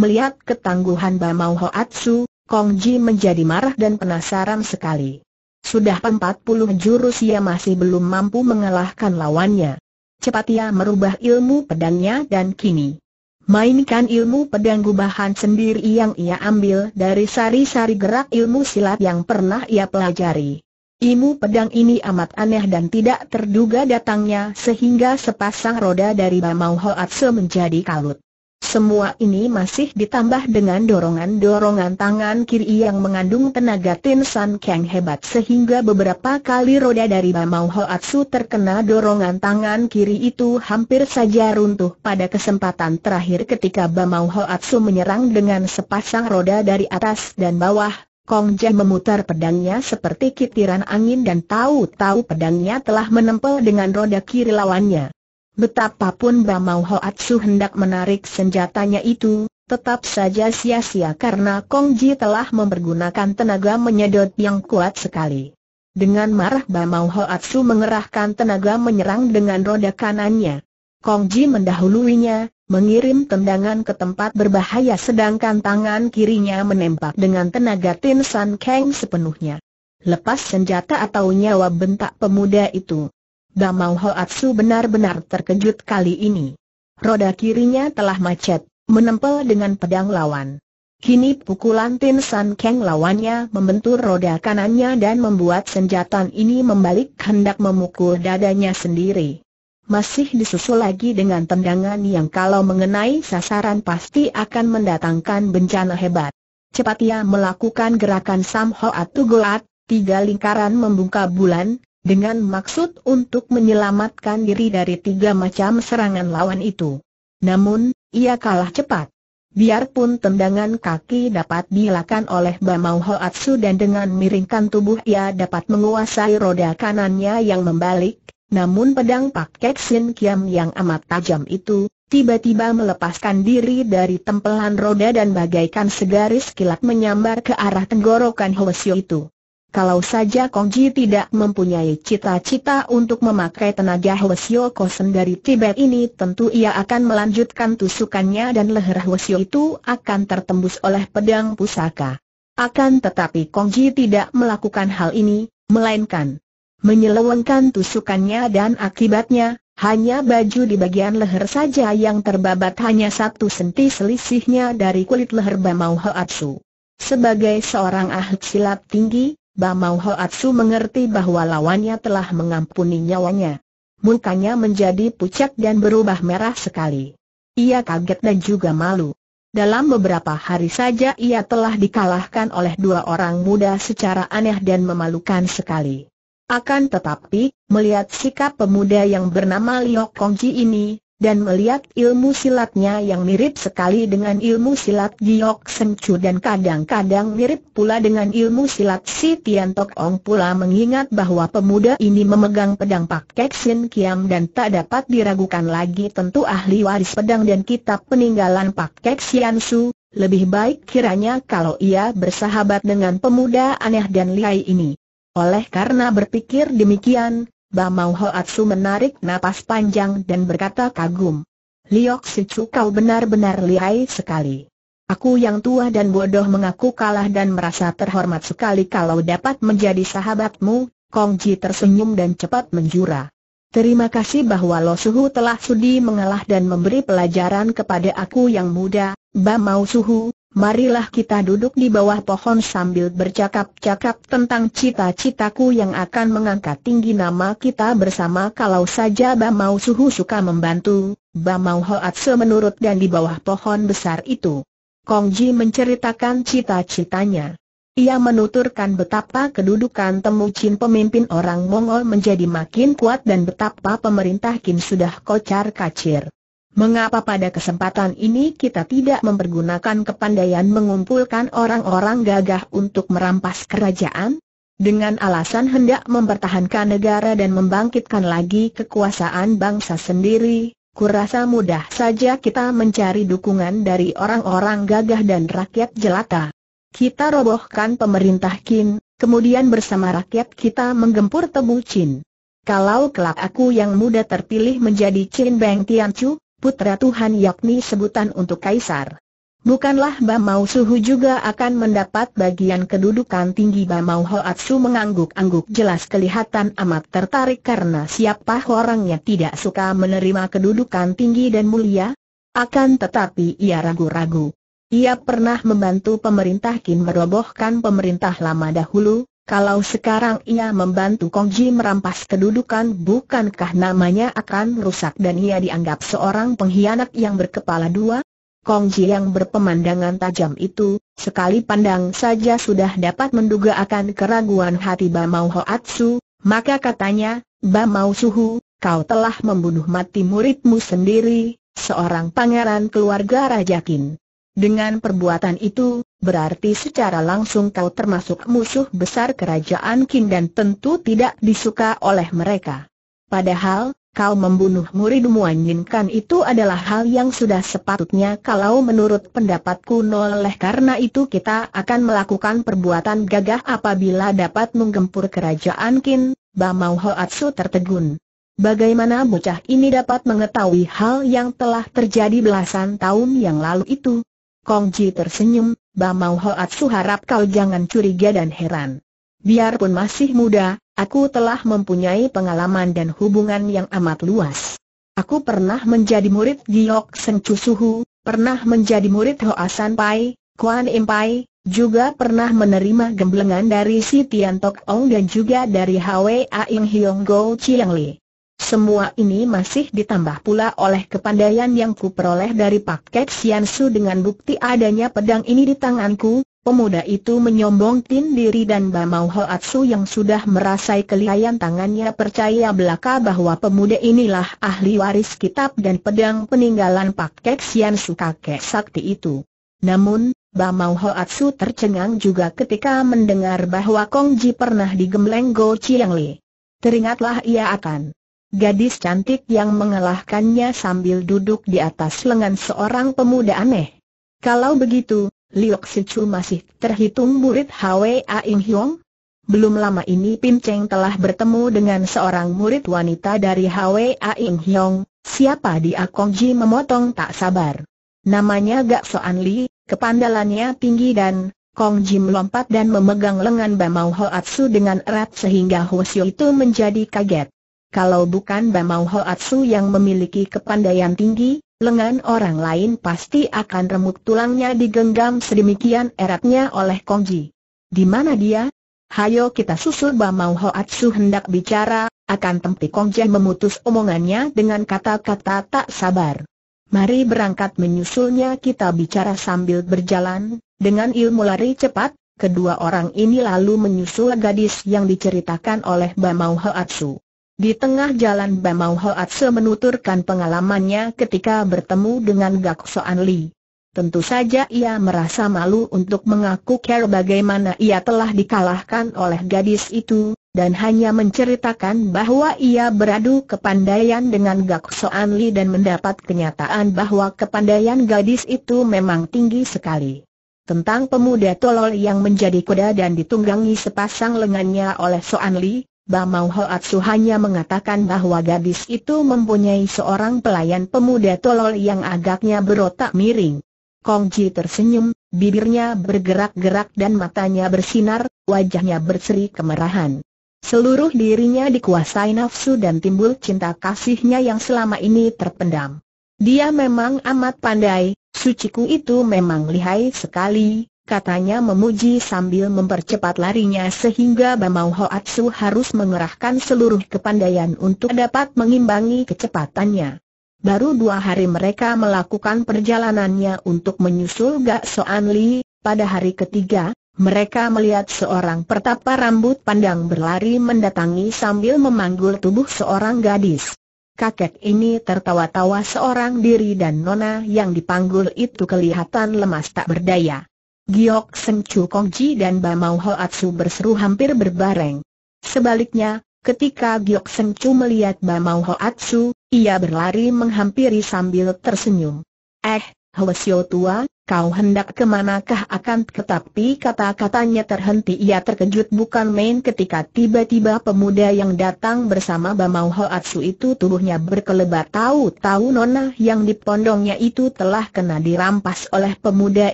Melihat ketangguhan Bamau Hoatsu, Kongji menjadi marah dan penasaran sekali. Sudah 40 jurus ia masih belum mampu mengalahkan lawannya cepat ia merubah ilmu pedangnya dan kini mainkan ilmu pedang gubahan sendiri yang ia ambil dari sari-sari gerak ilmu silat yang pernah ia pelajari. Ilmu pedang ini amat aneh dan tidak terduga datangnya sehingga sepasang roda dari Bamau Hoatse menjadi kalut. Semua ini masih ditambah dengan dorongan-dorongan tangan kiri yang mengandung tenaga Tin San hebat sehingga beberapa kali roda dari Bamau Hoatsu terkena dorongan tangan kiri itu hampir saja runtuh pada kesempatan terakhir ketika Bamau Hoatsu menyerang dengan sepasang roda dari atas dan bawah. Kong Jai memutar pedangnya seperti kitiran angin dan tahu-tahu pedangnya telah menempel dengan roda kiri lawannya. Betapapun Bamau Hoatsu hendak menarik senjatanya itu, tetap saja sia-sia karena Kong Ji telah mempergunakan tenaga menyedot yang kuat sekali. Dengan marah Bamau Hoatsu mengerahkan tenaga menyerang dengan roda kanannya. Kong Ji mendahuluinya, mengirim tendangan ke tempat berbahaya sedangkan tangan kirinya menembak dengan tenaga Tin San Kang sepenuhnya. Lepas senjata atau nyawa bentak pemuda itu, Damau Hoatsu benar-benar terkejut kali ini. Roda kirinya telah macet, menempel dengan pedang lawan. Kini pukulan Tin San Kang lawannya membentur roda kanannya dan membuat senjata ini membalik hendak memukul dadanya sendiri. Masih disusul lagi dengan tendangan yang kalau mengenai sasaran pasti akan mendatangkan bencana hebat. Cepat ia melakukan gerakan Sam Hoat Goat, tiga lingkaran membuka bulan, dengan maksud untuk menyelamatkan diri dari tiga macam serangan lawan itu. Namun, ia kalah cepat. Biarpun tendangan kaki dapat dilakukan oleh Bamau Hoatsu dan dengan miringkan tubuh ia dapat menguasai roda kanannya yang membalik, namun pedang Pak Kek Sin Kiam yang amat tajam itu, tiba-tiba melepaskan diri dari tempelan roda dan bagaikan segaris kilat menyambar ke arah tenggorokan Hoesio itu. Kalau saja Kongji tidak mempunyai cita-cita untuk memakai tenaga Hwasyo Kosen dari Tibet ini tentu ia akan melanjutkan tusukannya dan leher Hwasyo itu akan tertembus oleh pedang pusaka. Akan tetapi Kongji tidak melakukan hal ini, melainkan menyelewengkan tusukannya dan akibatnya, hanya baju di bagian leher saja yang terbabat hanya satu senti selisihnya dari kulit leher Bamau Hoatsu. Sebagai seorang ahli silat tinggi, Bamau Hoatsu mengerti bahwa lawannya telah mengampuni nyawanya. Mukanya menjadi pucat dan berubah merah sekali. Ia kaget dan juga malu. Dalam beberapa hari saja ia telah dikalahkan oleh dua orang muda secara aneh dan memalukan sekali. Akan tetapi, melihat sikap pemuda yang bernama Liok Kongji ini, dan melihat ilmu silatnya yang mirip sekali dengan ilmu silat Giok Sencu dan kadang-kadang mirip pula dengan ilmu silat si Tian Tok Ong pula mengingat bahwa pemuda ini memegang pedang Pak Kek Kiam dan tak dapat diragukan lagi tentu ahli waris pedang dan kitab peninggalan Pak Kek Su, lebih baik kiranya kalau ia bersahabat dengan pemuda aneh dan liai ini. Oleh karena berpikir demikian, Bamau Hoatsu menarik napas panjang dan berkata kagum. Liok Sicu kau benar-benar lihai sekali. Aku yang tua dan bodoh mengaku kalah dan merasa terhormat sekali kalau dapat menjadi sahabatmu, Kong Ji tersenyum dan cepat menjura. Terima kasih bahwa Lo Suhu telah sudi mengalah dan memberi pelajaran kepada aku yang muda, Ba Mau Suhu, marilah kita duduk di bawah pohon sambil bercakap-cakap tentang cita-citaku yang akan mengangkat tinggi nama kita bersama kalau saja Ba Mau Suhu suka membantu, Ba Mau Hoat menurut dan di bawah pohon besar itu. Kongji menceritakan cita-citanya. Ia menuturkan betapa kedudukan Temu Chin pemimpin orang Mongol menjadi makin kuat dan betapa pemerintah Kim sudah kocar kacir. Mengapa pada kesempatan ini kita tidak mempergunakan kepandaian mengumpulkan orang-orang gagah untuk merampas kerajaan? Dengan alasan hendak mempertahankan negara dan membangkitkan lagi kekuasaan bangsa sendiri, kurasa mudah saja kita mencari dukungan dari orang-orang gagah dan rakyat jelata. Kita robohkan pemerintah Qin, kemudian bersama rakyat kita menggempur tebu Qin. Kalau kelak aku yang muda terpilih menjadi Qin Beng Tianchu, putra Tuhan yakni sebutan untuk kaisar. Bukanlah Bamau Suhu juga akan mendapat bagian kedudukan tinggi Bamau Hoatsu mengangguk-angguk jelas kelihatan amat tertarik karena siapa orangnya tidak suka menerima kedudukan tinggi dan mulia? Akan tetapi ia ragu-ragu. Ia pernah membantu pemerintah Kim merobohkan pemerintah lama dahulu, kalau sekarang ia membantu Kongji merampas kedudukan bukankah namanya akan rusak dan ia dianggap seorang pengkhianat yang berkepala dua? Kongji yang berpemandangan tajam itu, sekali pandang saja sudah dapat menduga akan keraguan hati Bamau Hoatsu, maka katanya, Mau Suhu, kau telah membunuh mati muridmu sendiri, seorang pangeran keluarga Raja kin. Dengan perbuatan itu, berarti secara langsung kau termasuk musuh besar kerajaan Qin dan tentu tidak disuka oleh mereka. Padahal, kau membunuh muridmu kan itu adalah hal yang sudah sepatutnya kalau menurut pendapatku noleh karena itu kita akan melakukan perbuatan gagah apabila dapat menggempur kerajaan Qin, Bamau Hoatsu tertegun. Bagaimana bocah ini dapat mengetahui hal yang telah terjadi belasan tahun yang lalu itu? Kong Ji tersenyum, Bamau Hoat harap kau jangan curiga dan heran. Biarpun masih muda, aku telah mempunyai pengalaman dan hubungan yang amat luas. Aku pernah menjadi murid Giok Seng Cusuhu, pernah menjadi murid Hoasan Pai, Kuan Im Pai, juga pernah menerima gemblengan dari si Tian Tok Ong dan juga dari Hwa Ing Hiong Go Chiang Li. Semua ini masih ditambah pula oleh kepandaian yang kuperoleh dari paket Su dengan bukti adanya pedang ini di tanganku, pemuda itu menyombong diri dan Bamau Hoatsu yang sudah merasai kelihayan tangannya percaya belaka bahwa pemuda inilah ahli waris kitab dan pedang peninggalan paket Su kakek sakti itu. Namun, Bamau Hoatsu tercengang juga ketika mendengar bahwa Kong Ji pernah digembleng Go Chiang Li. Teringatlah ia akan Gadis cantik yang mengalahkannya sambil duduk di atas lengan seorang pemuda aneh. Kalau begitu, Liok Sichu masih terhitung murid Hwa Ing Hyong? Belum lama ini Pin Cheng telah bertemu dengan seorang murid wanita dari Hwa Ing Hyong, siapa di Akong Ji memotong tak sabar. Namanya Gak Soan Li, kepandalannya tinggi dan Kong Ji melompat dan memegang lengan Bamau Hoatsu dengan erat sehingga Hosio itu menjadi kaget. Kalau bukan Bamau Hoatsu yang memiliki kepandaian tinggi, lengan orang lain pasti akan remuk tulangnya digenggam sedemikian eratnya oleh Kongji. Di mana dia? Hayo kita susul Bamau Hoatsu hendak bicara, akan tempi Kongji memutus omongannya dengan kata-kata tak sabar. Mari berangkat menyusulnya kita bicara sambil berjalan, dengan ilmu lari cepat, Kedua orang ini lalu menyusul gadis yang diceritakan oleh Bamau Hoatsu. Di tengah jalan Bamau Hoatse menuturkan pengalamannya ketika bertemu dengan Gak Soan Li. Tentu saja ia merasa malu untuk mengaku care bagaimana ia telah dikalahkan oleh gadis itu, dan hanya menceritakan bahwa ia beradu kepandaian dengan Gak Soan Li dan mendapat kenyataan bahwa kepandaian gadis itu memang tinggi sekali. Tentang pemuda tolol yang menjadi kuda dan ditunggangi sepasang lengannya oleh Soan Li, Bamau Hoatsu hanya mengatakan bahwa gadis itu mempunyai seorang pelayan pemuda tolol yang agaknya berotak miring. Kong Ji tersenyum, bibirnya bergerak-gerak dan matanya bersinar, wajahnya berseri kemerahan. Seluruh dirinya dikuasai nafsu dan timbul cinta kasihnya yang selama ini terpendam. Dia memang amat pandai, suciku itu memang lihai sekali, katanya memuji sambil mempercepat larinya sehingga Bamau Hoatsu harus mengerahkan seluruh kepandaian untuk dapat mengimbangi kecepatannya. Baru dua hari mereka melakukan perjalanannya untuk menyusul Gak Soan Li, pada hari ketiga, mereka melihat seorang pertapa rambut pandang berlari mendatangi sambil memanggul tubuh seorang gadis. Kakek ini tertawa-tawa seorang diri dan nona yang dipanggul itu kelihatan lemas tak berdaya. Giok Seng Chu Kongji dan Ho Atsu berseru hampir berbareng. Sebaliknya, ketika Giok Seng Chu melihat Ho Atsu, ia berlari menghampiri sambil tersenyum. Eh, Hwasyo tua, kau hendak kemanakah akan tetapi kata-katanya terhenti ia terkejut bukan main ketika tiba-tiba pemuda yang datang bersama Ho Atsu itu tubuhnya berkelebat tahu-tahu nona yang dipondongnya itu telah kena dirampas oleh pemuda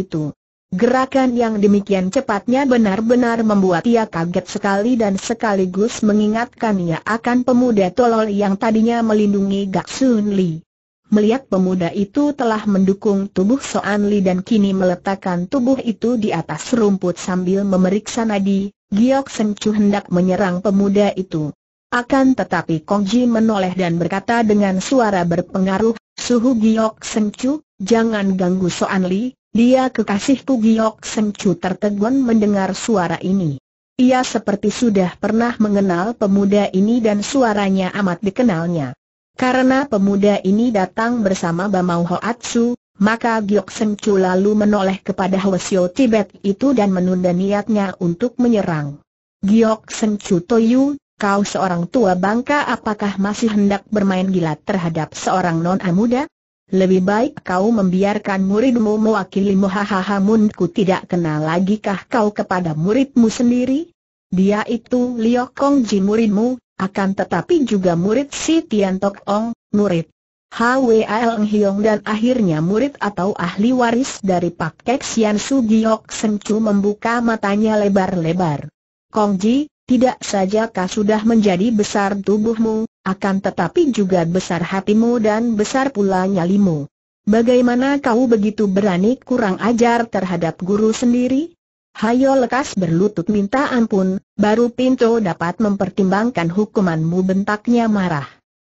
itu. Gerakan yang demikian cepatnya benar-benar membuat ia kaget sekali dan sekaligus mengingatkan ia akan pemuda tolol yang tadinya melindungi Gak Sun Li. Melihat pemuda itu telah mendukung tubuh Soan Li dan kini meletakkan tubuh itu di atas rumput sambil memeriksa nadi, Giok Seng Chu hendak menyerang pemuda itu. Akan tetapi Kongji menoleh dan berkata dengan suara berpengaruh, Suhu Giok Seng Chu, jangan ganggu Soan Li, dia kekasihku Giok Semcu tertegun mendengar suara ini. Ia seperti sudah pernah mengenal pemuda ini dan suaranya amat dikenalnya. Karena pemuda ini datang bersama Bamau Hoatsu, maka Giok Semcu lalu menoleh kepada Hwasyo Tibet itu dan menunda niatnya untuk menyerang. Giok Semcu Toyu, kau seorang tua bangka apakah masih hendak bermain gila terhadap seorang non muda? Lebih baik kau membiarkan muridmu mewakili hahaha munku tidak kenal lagi kah kau kepada muridmu sendiri? Dia itu Liok Kong Ji muridmu, akan tetapi juga murid si Tian Tok Ong, murid Hwa Eng Hiong dan akhirnya murid atau ahli waris dari Pak Kek Sian Su Giok Seng Chu membuka matanya lebar-lebar. Kong Ji, tidak sajakah sudah menjadi besar tubuhmu, akan tetapi juga besar hatimu dan besar pula nyalimu. Bagaimana kau begitu berani kurang ajar terhadap guru sendiri? Hayo lekas berlutut minta ampun, baru Pinto dapat mempertimbangkan hukumanmu bentaknya marah.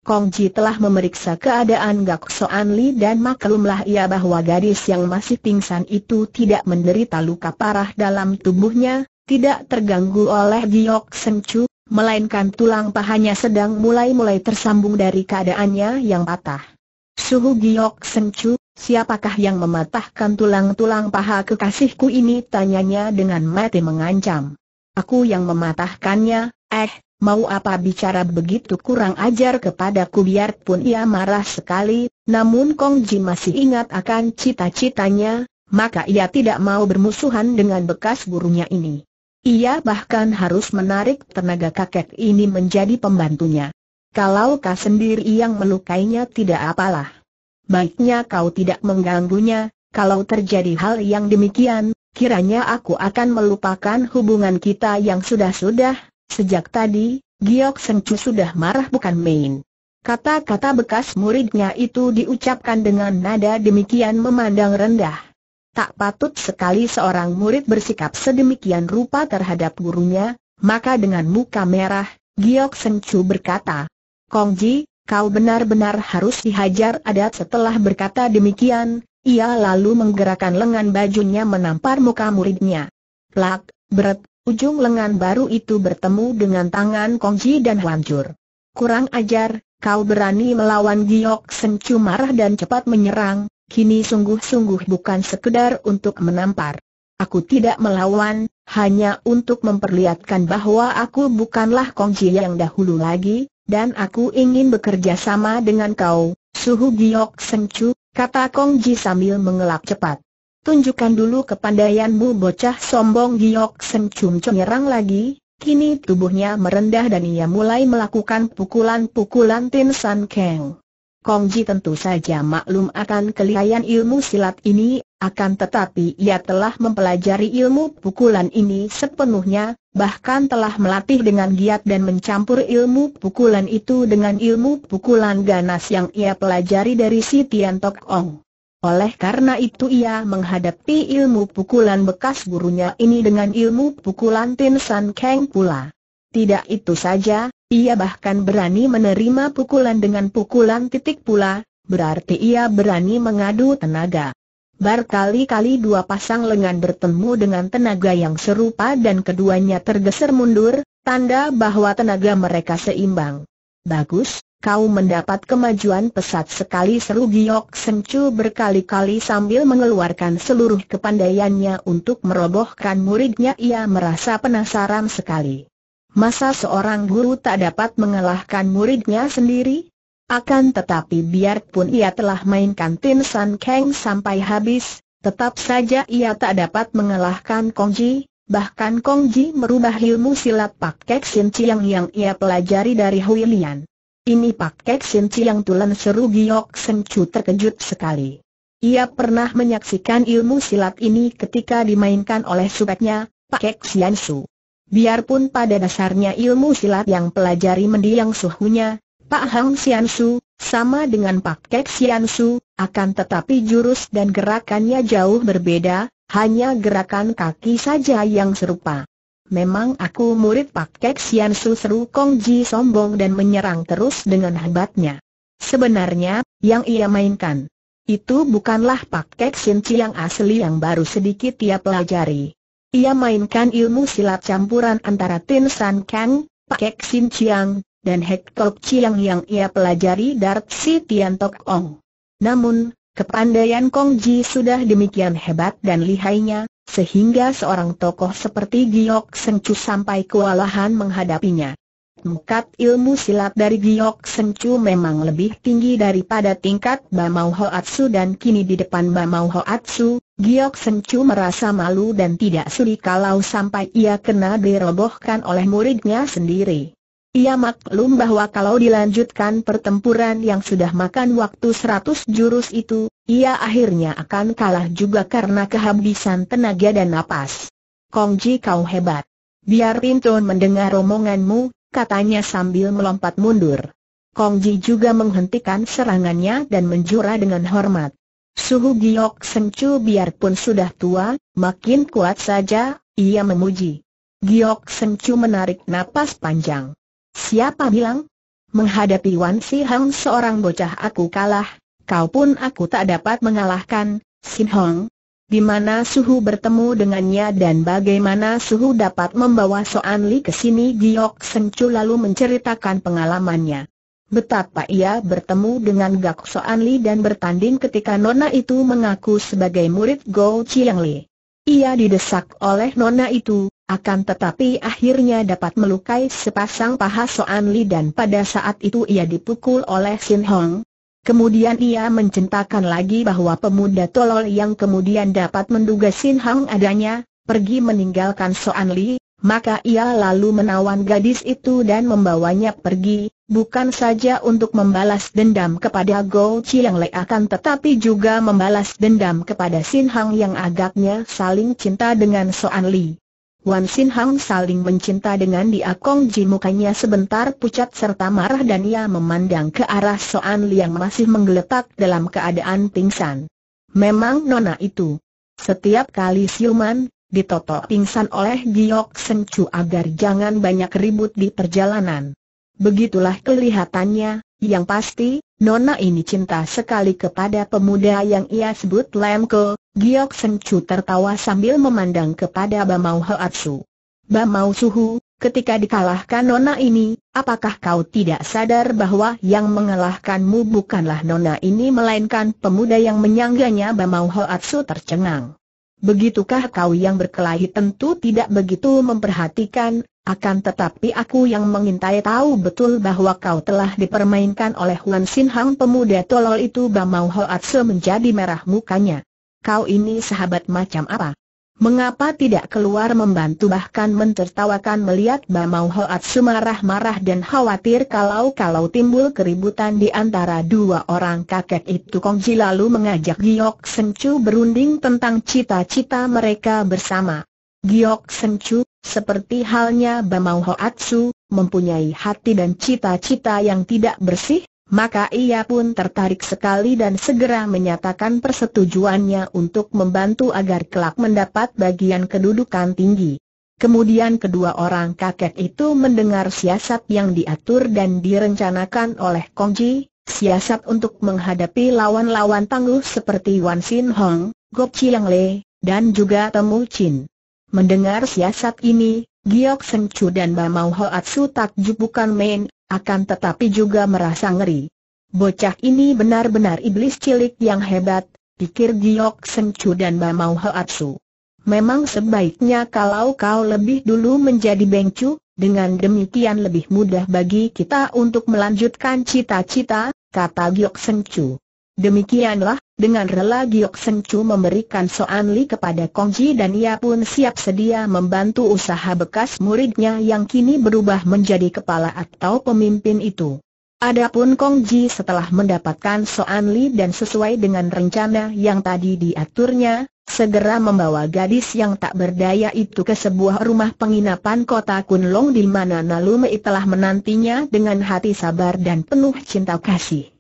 Kongji telah memeriksa keadaan Gak Soan Li dan maklumlah ia bahwa gadis yang masih pingsan itu tidak menderita luka parah dalam tubuhnya, tidak terganggu oleh Giok Chu, melainkan tulang pahanya sedang mulai-mulai tersambung dari keadaannya yang patah. Suhu Giok Sencu, siapakah yang mematahkan tulang-tulang paha kekasihku ini? Tanyanya dengan mati mengancam. Aku yang mematahkannya, eh, mau apa bicara begitu kurang ajar kepadaku biarpun ia marah sekali, namun Kong Ji masih ingat akan cita-citanya, maka ia tidak mau bermusuhan dengan bekas burunya ini. Ia bahkan harus menarik tenaga kakek ini menjadi pembantunya. Kalau kau sendiri yang melukainya tidak apalah. Baiknya kau tidak mengganggunya, kalau terjadi hal yang demikian, kiranya aku akan melupakan hubungan kita yang sudah-sudah, sejak tadi, Giok Sengcu sudah marah bukan main. Kata-kata bekas muridnya itu diucapkan dengan nada demikian memandang rendah tak patut sekali seorang murid bersikap sedemikian rupa terhadap gurunya, maka dengan muka merah, Giok Sencu berkata, Kongji, kau benar-benar harus dihajar adat setelah berkata demikian, ia lalu menggerakkan lengan bajunya menampar muka muridnya. Plak, beret, ujung lengan baru itu bertemu dengan tangan Kongji dan Wanjur. Kurang ajar, kau berani melawan Giok Sencu marah dan cepat menyerang, kini sungguh-sungguh bukan sekedar untuk menampar. Aku tidak melawan, hanya untuk memperlihatkan bahwa aku bukanlah Kongji yang dahulu lagi, dan aku ingin bekerja sama dengan kau, Suhu Giok Sengcu, kata Kongji sambil mengelak cepat. Tunjukkan dulu kepandaianmu bocah sombong Giok sengcu menyerang lagi, kini tubuhnya merendah dan ia mulai melakukan pukulan-pukulan Tin San Kang. Kongji tentu saja maklum akan kelihayan ilmu silat ini, akan tetapi ia telah mempelajari ilmu pukulan ini sepenuhnya, bahkan telah melatih dengan giat dan mencampur ilmu pukulan itu dengan ilmu pukulan ganas yang ia pelajari dari si Tian Tok Ong. Oleh karena itu ia menghadapi ilmu pukulan bekas gurunya ini dengan ilmu pukulan Tin San Kang pula. Tidak itu saja, ia bahkan berani menerima pukulan dengan pukulan titik pula, berarti ia berani mengadu tenaga. Berkali-kali dua pasang lengan bertemu dengan tenaga yang serupa dan keduanya tergeser mundur, tanda bahwa tenaga mereka seimbang. Bagus, kau mendapat kemajuan pesat sekali seru Giok Sencu berkali-kali sambil mengeluarkan seluruh kepandaiannya untuk merobohkan muridnya ia merasa penasaran sekali. Masa seorang guru tak dapat mengalahkan muridnya sendiri? Akan tetapi biarpun ia telah mainkan Tin San Kang sampai habis, tetap saja ia tak dapat mengalahkan Kong Ji, bahkan Kong Ji merubah ilmu silat Pak Kek Sin Chiang yang ia pelajari dari Hui Lian. Ini Pak Kek Sin Chiang tulen seru Giok Seng Chu terkejut sekali. Ia pernah menyaksikan ilmu silat ini ketika dimainkan oleh subeknya, Pak Kek Sian Su. Biarpun pada dasarnya ilmu silat yang pelajari mendiang suhunya, Pak Hang Sian Su, sama dengan Pak Kek Sian Su, akan tetapi jurus dan gerakannya jauh berbeda, hanya gerakan kaki saja yang serupa. Memang aku murid Pak Kek Sian Su seru Kong Ji sombong dan menyerang terus dengan hebatnya. Sebenarnya, yang ia mainkan, itu bukanlah Pak Kek Sian yang asli yang baru sedikit ia pelajari. Ia mainkan ilmu silat campuran antara Tin San Kang, Pak Sin Chiang, dan Hek Tok Chiang yang ia pelajari dari Si Tian Tok Ong. Namun, kepandaian Kong Ji sudah demikian hebat dan lihainya, sehingga seorang tokoh seperti Giok seng Sengcu sampai kewalahan menghadapinya tingkat ilmu silat dari Giok Sencu memang lebih tinggi daripada tingkat Bamau Hoatsu dan kini di depan Bamau Hoatsu, Giok Sencu merasa malu dan tidak sudi kalau sampai ia kena dirobohkan oleh muridnya sendiri. Ia maklum bahwa kalau dilanjutkan pertempuran yang sudah makan waktu 100 jurus itu, ia akhirnya akan kalah juga karena kehabisan tenaga dan napas. Kongji kau hebat. Biar Pinton mendengar omonganmu, katanya sambil melompat mundur. Kong Ji juga menghentikan serangannya dan menjura dengan hormat. Suhu Giok Chu biarpun sudah tua, makin kuat saja, ia memuji. Giok Chu menarik napas panjang. Siapa bilang? Menghadapi Wan Si Hang seorang bocah aku kalah, kau pun aku tak dapat mengalahkan, Sin Hong, di mana suhu bertemu dengannya dan bagaimana suhu dapat membawa Soan Li ke sini Giok Sencu lalu menceritakan pengalamannya. Betapa ia bertemu dengan Gak Soan Li dan bertanding ketika Nona itu mengaku sebagai murid Go Chiang Li. Ia didesak oleh Nona itu, akan tetapi akhirnya dapat melukai sepasang paha Soan Li dan pada saat itu ia dipukul oleh Sin Hong, Kemudian ia menceritakan lagi bahwa pemuda tolol yang kemudian dapat menduga Sin Hang adanya, pergi meninggalkan Soan Li, maka ia lalu menawan gadis itu dan membawanya pergi, bukan saja untuk membalas dendam kepada Go Chi yang leakan tetapi juga membalas dendam kepada Sin Hang yang agaknya saling cinta dengan Soan Li. Wan Sin Hang saling mencinta dengan dia Kong Ji mukanya sebentar pucat serta marah dan ia memandang ke arah Soan yang masih menggeletak dalam keadaan pingsan. Memang nona itu. Setiap kali siuman, ditotok pingsan oleh Giok Seng Chu agar jangan banyak ribut di perjalanan. Begitulah kelihatannya, yang pasti, Nona ini cinta sekali kepada pemuda yang ia sebut Lemko, Giok Seng tertawa sambil memandang kepada Bamau Hoatsu. Bamau Suhu, ketika dikalahkan nona ini, apakah kau tidak sadar bahwa yang mengalahkanmu bukanlah nona ini melainkan pemuda yang menyangganya Bamau Hoatsu tercengang. Begitukah kau yang berkelahi tentu tidak begitu memperhatikan, akan tetapi aku yang mengintai tahu betul bahwa kau telah dipermainkan oleh Wan Sin Hang pemuda tolol itu Bamau Hoatsu menjadi merah mukanya kau ini sahabat macam apa? Mengapa tidak keluar membantu bahkan mentertawakan melihat Bamau Hoat semarah-marah dan khawatir kalau-kalau timbul keributan di antara dua orang kakek itu Kongsi lalu mengajak Giok Sencu berunding tentang cita-cita mereka bersama. Giok Sencu, seperti halnya Bamau su, mempunyai hati dan cita-cita yang tidak bersih, maka ia pun tertarik sekali dan segera menyatakan persetujuannya untuk membantu agar kelak mendapat bagian kedudukan tinggi. Kemudian kedua orang kakek itu mendengar siasat yang diatur dan direncanakan oleh Kongji, siasat untuk menghadapi lawan-lawan tangguh seperti Wan Sin Hong, Gop Chiang Le, dan juga Temu Chin. Mendengar siasat ini, Giok Seng Chu dan Bamau Su takjub bukan main, akan tetapi juga merasa ngeri. Bocah ini benar-benar iblis cilik yang hebat, pikir Giok Sencu dan Bamau Hoatsu. Memang sebaiknya kalau kau lebih dulu menjadi bengcu, dengan demikian lebih mudah bagi kita untuk melanjutkan cita-cita, kata Giok Sencu. Demikianlah, dengan rela Giok Seng Chu memberikan Soan Li kepada Kong Ji dan ia pun siap sedia membantu usaha bekas muridnya yang kini berubah menjadi kepala atau pemimpin itu. Adapun Kong Ji setelah mendapatkan Soan Li dan sesuai dengan rencana yang tadi diaturnya, segera membawa gadis yang tak berdaya itu ke sebuah rumah penginapan kota Kunlong di mana Nalume telah menantinya dengan hati sabar dan penuh cinta kasih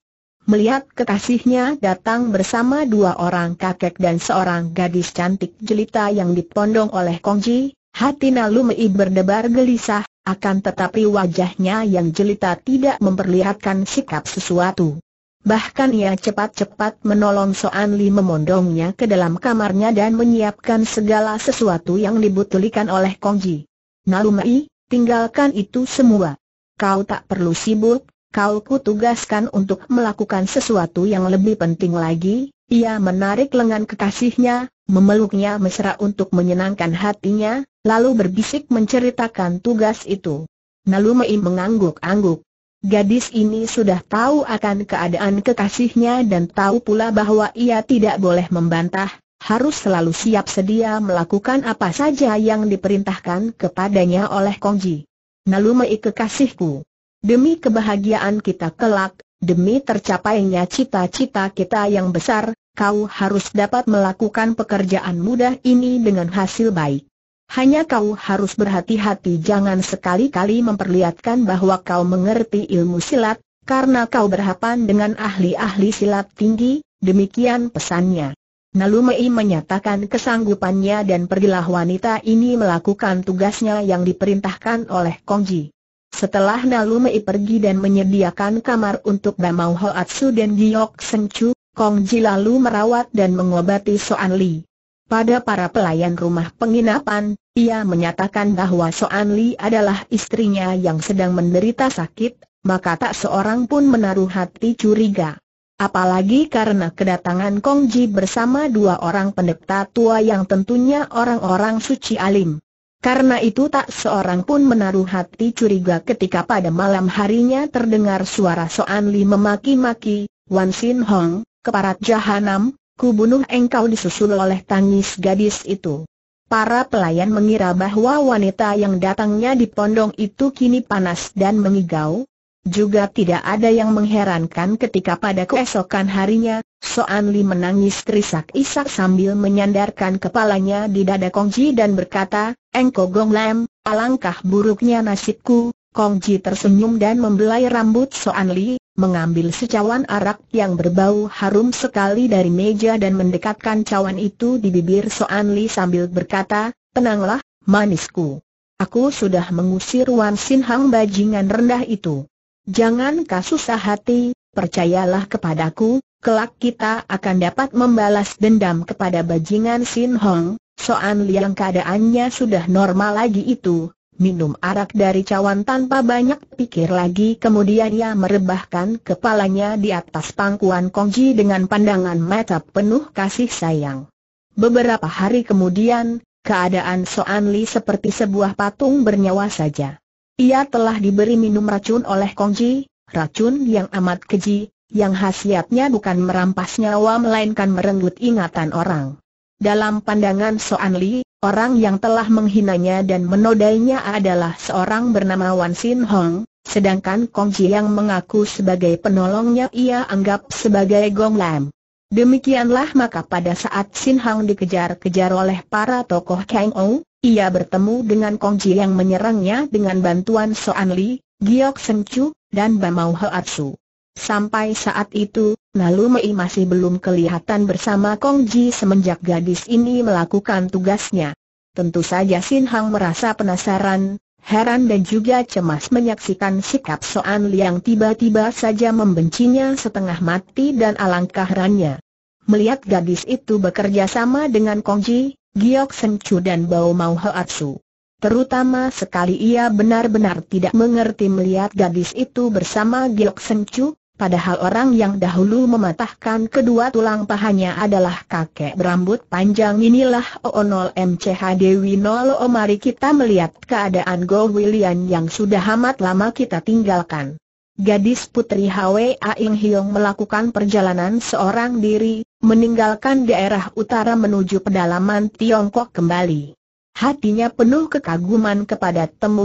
melihat kekasihnya datang bersama dua orang kakek dan seorang gadis cantik jelita yang dipondong oleh Kongji, hati Nalu Mei berdebar gelisah, akan tetapi wajahnya yang jelita tidak memperlihatkan sikap sesuatu. Bahkan ia cepat-cepat menolong Soan Li memondongnya ke dalam kamarnya dan menyiapkan segala sesuatu yang dibutuhkan oleh Kongji. Nalu Mei, tinggalkan itu semua. Kau tak perlu sibuk, kau tugaskan untuk melakukan sesuatu yang lebih penting lagi, ia menarik lengan kekasihnya, memeluknya mesra untuk menyenangkan hatinya, lalu berbisik menceritakan tugas itu. Nalumei mengangguk-angguk. Gadis ini sudah tahu akan keadaan kekasihnya dan tahu pula bahwa ia tidak boleh membantah, harus selalu siap sedia melakukan apa saja yang diperintahkan kepadanya oleh Kongji. Nalumei kekasihku, Demi kebahagiaan kita kelak, demi tercapainya cita-cita kita yang besar, kau harus dapat melakukan pekerjaan mudah ini dengan hasil baik. Hanya kau harus berhati-hati jangan sekali-kali memperlihatkan bahwa kau mengerti ilmu silat, karena kau berhadapan dengan ahli-ahli silat tinggi, demikian pesannya. Nalumei menyatakan kesanggupannya dan pergilah wanita ini melakukan tugasnya yang diperintahkan oleh Kongji. Setelah Nalumei pergi dan menyediakan kamar untuk Bamau Hoatsu dan Giok Sengcu, Kong Ji lalu merawat dan mengobati Soan Li. Pada para pelayan rumah penginapan, ia menyatakan bahwa Soan Li adalah istrinya yang sedang menderita sakit, maka tak seorang pun menaruh hati curiga. Apalagi karena kedatangan Kong Ji bersama dua orang pendeta tua yang tentunya orang-orang suci alim. Karena itu tak seorang pun menaruh hati curiga ketika pada malam harinya terdengar suara Soan Li memaki-maki, Wan Sin Hong, keparat jahanam, ku bunuh engkau disusul oleh tangis gadis itu. Para pelayan mengira bahwa wanita yang datangnya di pondong itu kini panas dan mengigau, juga tidak ada yang mengherankan ketika pada keesokan harinya, Soan Li menangis terisak-isak sambil menyandarkan kepalanya di dada Kongji dan berkata, Engko Gong Lam, alangkah buruknya nasibku, Kongji tersenyum dan membelai rambut Soan Li, mengambil secawan arak yang berbau harum sekali dari meja dan mendekatkan cawan itu di bibir Soan Li sambil berkata, tenanglah, manisku. Aku sudah mengusir Wan Sin Hang bajingan rendah itu. Jangan kasusah hati, percayalah kepadaku, kelak kita akan dapat membalas dendam kepada bajingan Sin Hong, Soan Liang keadaannya sudah normal lagi itu, minum arak dari cawan tanpa banyak pikir lagi kemudian ia merebahkan kepalanya di atas pangkuan Kongji dengan pandangan mata penuh kasih sayang. Beberapa hari kemudian, keadaan Soan Li seperti sebuah patung bernyawa saja. Ia telah diberi minum racun oleh Kongji, racun yang amat keji, yang khasiatnya bukan merampas nyawa melainkan merenggut ingatan orang. Dalam pandangan Soan Li, orang yang telah menghinanya dan menodainya adalah seorang bernama Wan Sin Hong, sedangkan Kongji yang mengaku sebagai penolongnya ia anggap sebagai Gong Lam. Demikianlah maka pada saat Sin Hong dikejar-kejar oleh para tokoh Kang Ou, ia bertemu dengan Kongji yang menyerangnya dengan bantuan Soan Li, Giok Seng Chu, dan Bamau Hoatsu. Sampai saat itu, Nalu Mei masih belum kelihatan bersama Kongji semenjak gadis ini melakukan tugasnya. Tentu saja Sin Hang merasa penasaran, heran dan juga cemas menyaksikan sikap Soan Li yang tiba-tiba saja membencinya setengah mati dan alangkah rannya. Melihat gadis itu bekerja sama dengan Kongji, Giok Sencu dan Bao Mau Hoatsu. Terutama sekali ia benar-benar tidak mengerti melihat gadis itu bersama Giok Sencu, padahal orang yang dahulu mematahkan kedua tulang pahanya adalah kakek berambut panjang inilah Oonol MCH Dewi Nolo Mari kita melihat keadaan Go William yang sudah amat lama kita tinggalkan gadis putri Hwe Aing Hiong melakukan perjalanan seorang diri, meninggalkan daerah utara menuju pedalaman Tiongkok kembali. Hatinya penuh kekaguman kepada Temu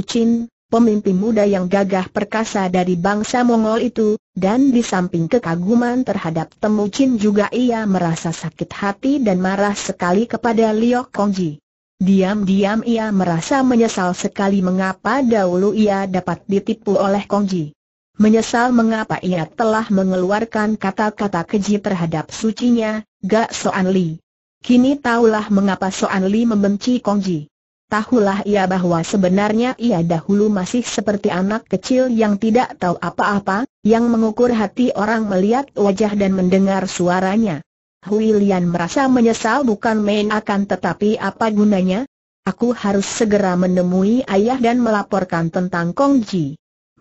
pemimpin muda yang gagah perkasa dari bangsa Mongol itu, dan di samping kekaguman terhadap Temu juga ia merasa sakit hati dan marah sekali kepada Liok Kongji. Diam-diam ia merasa menyesal sekali mengapa dahulu ia dapat ditipu oleh Kongji menyesal mengapa ia telah mengeluarkan kata-kata keji terhadap sucinya, Gak Soan Li. Kini tahulah mengapa Soan Li membenci Kong Tahulah ia bahwa sebenarnya ia dahulu masih seperti anak kecil yang tidak tahu apa-apa, yang mengukur hati orang melihat wajah dan mendengar suaranya. Hui Lian merasa menyesal bukan main akan tetapi apa gunanya? Aku harus segera menemui ayah dan melaporkan tentang Kong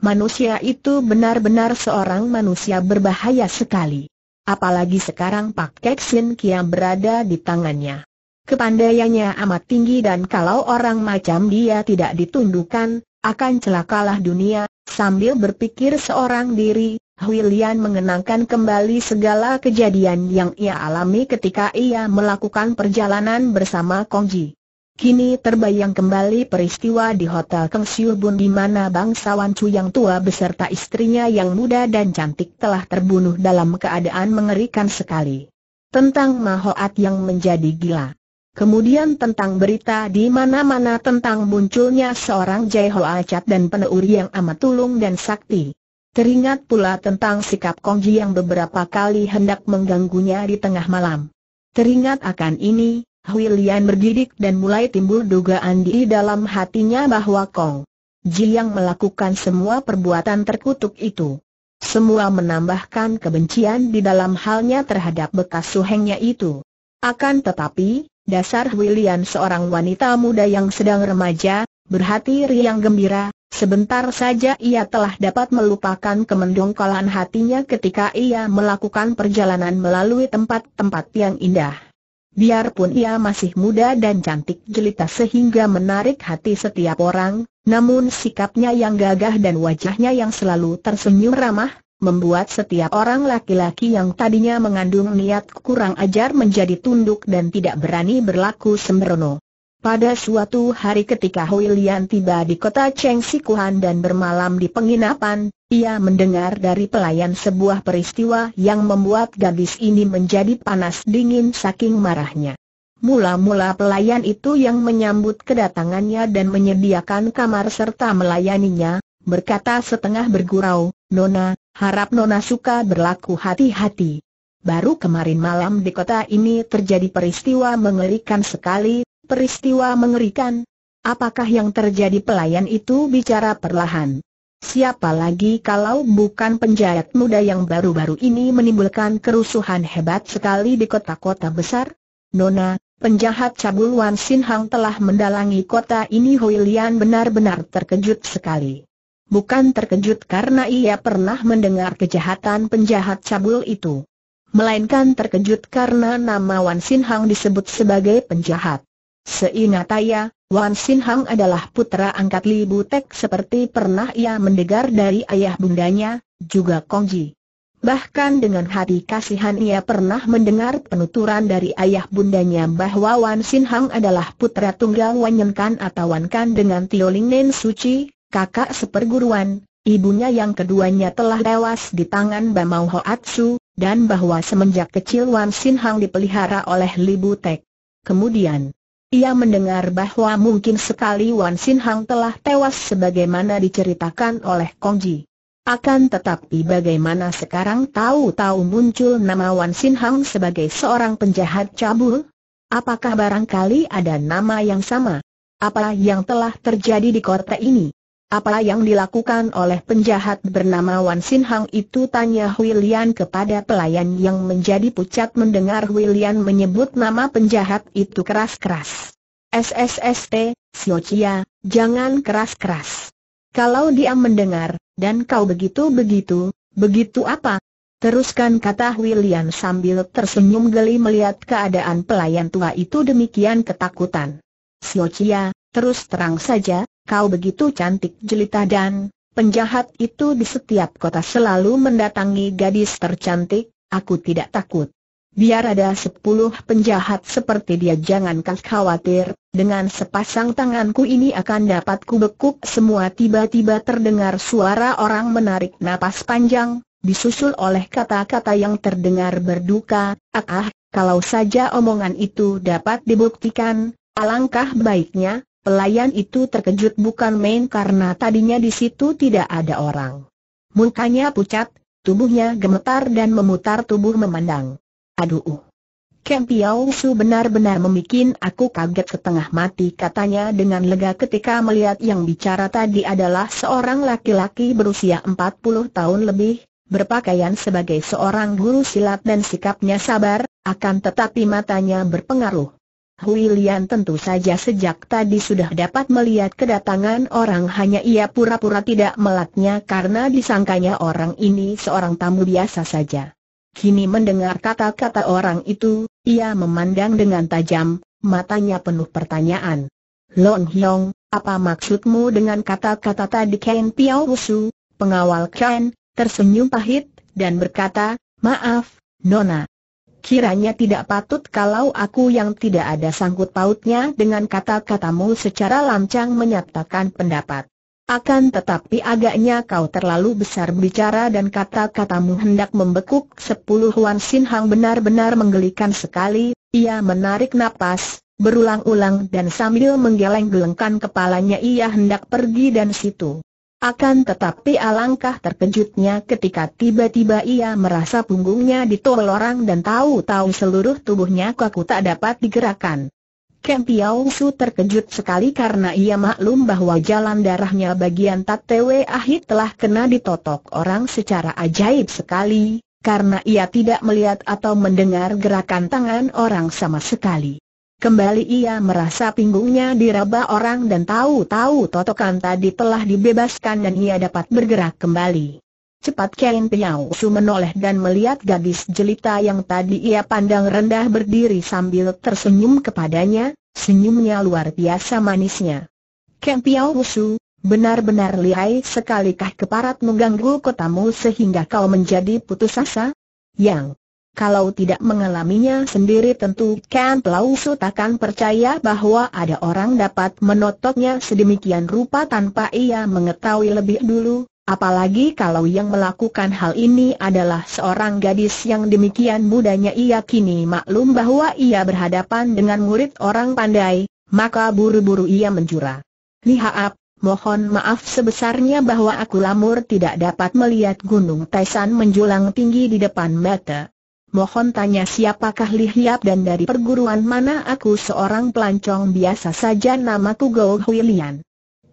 Manusia itu benar-benar seorang manusia berbahaya sekali. Apalagi sekarang Pak Keksin Kiam berada di tangannya. Kepandaiannya amat tinggi dan kalau orang macam dia tidak ditundukkan, akan celakalah dunia. Sambil berpikir seorang diri, Huilian mengenangkan kembali segala kejadian yang ia alami ketika ia melakukan perjalanan bersama Kongji. Kini terbayang kembali peristiwa di Hotel Keng Siu Bun di mana bangsawan Chu yang tua beserta istrinya yang muda dan cantik telah terbunuh dalam keadaan mengerikan sekali. Tentang Mahoat yang menjadi gila. Kemudian tentang berita di mana-mana tentang munculnya seorang Jai Ho Acat dan peneuri yang amat tulung dan sakti. Teringat pula tentang sikap Kongji yang beberapa kali hendak mengganggunya di tengah malam. Teringat akan ini, Hui Lian bergidik dan mulai timbul dugaan di dalam hatinya bahwa Kong Ji yang melakukan semua perbuatan terkutuk itu. Semua menambahkan kebencian di dalam halnya terhadap bekas suhengnya itu. Akan tetapi, dasar Hui seorang wanita muda yang sedang remaja, berhati riang gembira, sebentar saja ia telah dapat melupakan kemendongkolan hatinya ketika ia melakukan perjalanan melalui tempat-tempat yang indah. Biarpun ia masih muda dan cantik jelita sehingga menarik hati setiap orang, namun sikapnya yang gagah dan wajahnya yang selalu tersenyum ramah, membuat setiap orang laki-laki yang tadinya mengandung niat kurang ajar menjadi tunduk dan tidak berani berlaku sembrono. Pada suatu hari ketika Hui Lian tiba di kota Cheng Sikuhan dan bermalam di penginapan, ia mendengar dari pelayan sebuah peristiwa yang membuat gadis ini menjadi panas dingin saking marahnya. Mula-mula pelayan itu yang menyambut kedatangannya dan menyediakan kamar serta melayaninya, berkata setengah bergurau, Nona, harap Nona suka berlaku hati-hati. Baru kemarin malam di kota ini terjadi peristiwa mengerikan sekali, peristiwa mengerikan. Apakah yang terjadi pelayan itu bicara perlahan? Siapa lagi kalau bukan penjahat muda yang baru-baru ini menimbulkan kerusuhan hebat sekali di kota-kota besar? Nona, penjahat cabul Wan Sin Hang telah mendalangi kota ini Hui Lian benar-benar terkejut sekali. Bukan terkejut karena ia pernah mendengar kejahatan penjahat cabul itu. Melainkan terkejut karena nama Wan Sin Hang disebut sebagai penjahat. Seingat ayah, Wan Sin Hang adalah putra angkat Li Butek seperti pernah ia mendengar dari ayah bundanya, juga Kong Ji. Bahkan dengan hati kasihan ia pernah mendengar penuturan dari ayah bundanya bahwa Wan Sin Hang adalah putra tunggal Wan Yen Kan atau Wan Kan dengan Tio Ling Nen Suci, kakak seperguruan, ibunya yang keduanya telah tewas di tangan Bamau Hoatsu, dan bahwa semenjak kecil Wan Sin Hang dipelihara oleh Li Butek. Kemudian, ia mendengar bahwa mungkin sekali Wan Sin Hang telah tewas sebagaimana diceritakan oleh Kong Ji. Akan tetapi bagaimana sekarang tahu-tahu muncul nama Wan Sin Hang sebagai seorang penjahat cabul? Apakah barangkali ada nama yang sama? Apa yang telah terjadi di kota ini? Apa yang dilakukan oleh penjahat bernama Wan Sin Hang itu tanya Huilian kepada pelayan yang menjadi pucat mendengar Huilian menyebut nama penjahat itu keras-keras. SSST, Siocia, jangan keras-keras. Kalau dia mendengar, dan kau begitu-begitu, begitu apa? Teruskan kata Huilian sambil tersenyum geli melihat keadaan pelayan tua itu demikian ketakutan. Siocia, terus terang saja, kau begitu cantik jelita dan penjahat itu di setiap kota selalu mendatangi gadis tercantik, aku tidak takut. Biar ada sepuluh penjahat seperti dia jangan khawatir, dengan sepasang tanganku ini akan dapat kubekuk semua tiba-tiba terdengar suara orang menarik napas panjang, disusul oleh kata-kata yang terdengar berduka, ah, ah, kalau saja omongan itu dapat dibuktikan, alangkah baiknya, Pelayan itu terkejut bukan main karena tadinya di situ tidak ada orang. Mukanya pucat, tubuhnya gemetar dan memutar tubuh memandang. Aduh. Uh. Kem Piao benar-benar memikin aku kaget setengah mati katanya dengan lega ketika melihat yang bicara tadi adalah seorang laki-laki berusia 40 tahun lebih, berpakaian sebagai seorang guru silat dan sikapnya sabar, akan tetapi matanya berpengaruh. Hui tentu saja sejak tadi sudah dapat melihat kedatangan orang hanya ia pura-pura tidak melaknya karena disangkanya orang ini seorang tamu biasa saja. Kini mendengar kata-kata orang itu, ia memandang dengan tajam, matanya penuh pertanyaan. Long Hyong, apa maksudmu dengan kata-kata tadi Ken Piao Wusu? Pengawal Ken, tersenyum pahit, dan berkata, maaf, Nona, kiranya tidak patut kalau aku yang tidak ada sangkut pautnya dengan kata-katamu secara lancang menyatakan pendapat. Akan tetapi agaknya kau terlalu besar bicara dan kata-katamu hendak membekuk sepuluh Wan Sin Hang benar-benar menggelikan sekali, ia menarik napas, berulang-ulang dan sambil menggeleng-gelengkan kepalanya ia hendak pergi dan situ. Akan tetapi alangkah terkejutnya ketika tiba-tiba ia merasa punggungnya ditolol orang dan tahu-tahu seluruh tubuhnya kaku tak dapat digerakkan. Kem Piao Su terkejut sekali karena ia maklum bahwa jalan darahnya bagian Tatewe Ahit telah kena ditotok orang secara ajaib sekali, karena ia tidak melihat atau mendengar gerakan tangan orang sama sekali. Kembali ia merasa pinggungnya diraba orang dan tahu-tahu totokan tadi telah dibebaskan dan ia dapat bergerak kembali. Cepat Ken Piao Su menoleh dan melihat gadis jelita yang tadi ia pandang rendah berdiri sambil tersenyum kepadanya, senyumnya luar biasa manisnya. Ken Piau Su, benar-benar lihai sekalikah keparat mengganggu kotamu sehingga kau menjadi putus asa? Yang kalau tidak mengalaminya sendiri tentu Ken Plausut takkan percaya bahwa ada orang dapat menotoknya sedemikian rupa tanpa ia mengetahui lebih dulu, apalagi kalau yang melakukan hal ini adalah seorang gadis yang demikian mudanya ia kini maklum bahwa ia berhadapan dengan murid orang pandai, maka buru-buru ia menjura. Lihaap, Mohon maaf sebesarnya bahwa aku lamur tidak dapat melihat gunung Taisan menjulang tinggi di depan mata. Mohon tanya siapakah Li Hiap dan dari perguruan mana aku seorang pelancong biasa saja namaku Gou Hui Lian.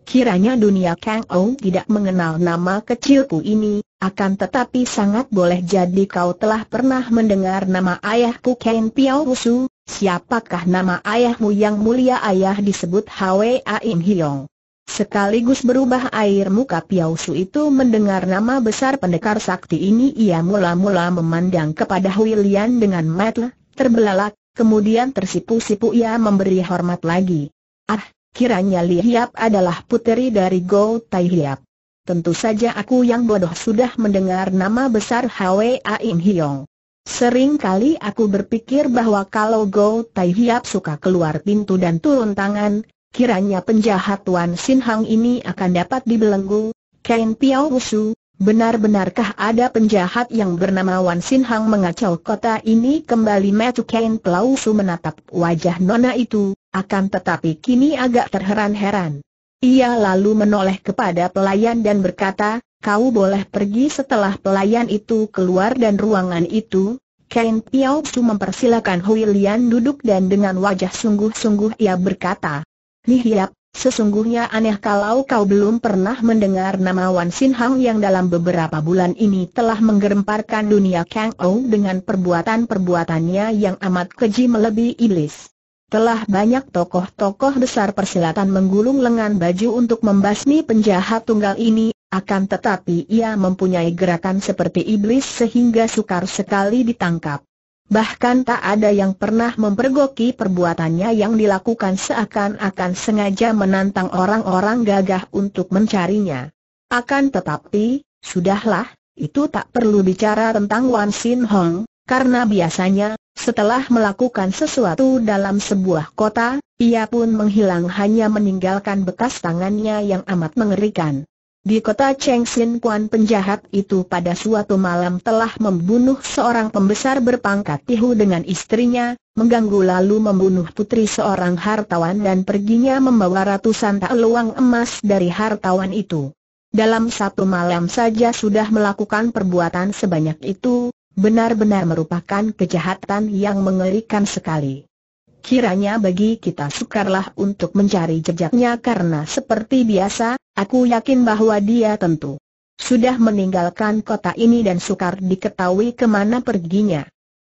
Kiranya dunia Kang Ou tidak mengenal nama kecilku ini, akan tetapi sangat boleh jadi kau telah pernah mendengar nama ayahku Ken Piao Wusu, siapakah nama ayahmu yang mulia ayah disebut Hwa Im Hiong. Sekaligus berubah air muka Piao Su itu mendengar nama besar pendekar sakti ini ia mula-mula memandang kepada Hui dengan mata terbelalak, kemudian tersipu-sipu ia memberi hormat lagi. Ah, kiranya Li Hiap adalah puteri dari Go Tai Hiap. Tentu saja aku yang bodoh sudah mendengar nama besar Hwa In Hiong. Sering kali aku berpikir bahwa kalau Go Tai Hiap suka keluar pintu dan turun tangan, Kiranya penjahat Tuan Sin Hang ini akan dapat dibelenggu, Ken Piao Wusu, benar-benarkah ada penjahat yang bernama Wan Sin Hang mengacau kota ini kembali Metu Ken Piao Wusu menatap wajah nona itu, akan tetapi kini agak terheran-heran. Ia lalu menoleh kepada pelayan dan berkata, kau boleh pergi setelah pelayan itu keluar dan ruangan itu, Ken Piao Su mempersilakan Hui Lian duduk dan dengan wajah sungguh-sungguh ia berkata, Lihiap, ya, sesungguhnya aneh kalau kau belum pernah mendengar nama Wan Sin Hang yang dalam beberapa bulan ini telah menggeremparkan dunia Kang Ou dengan perbuatan-perbuatannya yang amat keji melebihi iblis. Telah banyak tokoh-tokoh besar persilatan menggulung lengan baju untuk membasmi penjahat tunggal ini, akan tetapi ia mempunyai gerakan seperti iblis sehingga sukar sekali ditangkap. Bahkan tak ada yang pernah mempergoki perbuatannya yang dilakukan seakan-akan sengaja menantang orang-orang gagah untuk mencarinya. Akan tetapi, sudahlah, itu tak perlu bicara tentang Wan Sin Hong, karena biasanya, setelah melakukan sesuatu dalam sebuah kota, ia pun menghilang hanya meninggalkan bekas tangannya yang amat mengerikan. Di kota Chengxin Kuan penjahat itu pada suatu malam telah membunuh seorang pembesar berpangkat Tihu dengan istrinya, mengganggu lalu membunuh putri seorang hartawan dan perginya membawa ratusan tak luang emas dari hartawan itu. Dalam satu malam saja sudah melakukan perbuatan sebanyak itu, benar-benar merupakan kejahatan yang mengerikan sekali. Kiranya bagi kita sukarlah untuk mencari jejaknya karena seperti biasa, aku yakin bahwa dia tentu sudah meninggalkan kota ini dan sukar diketahui kemana perginya.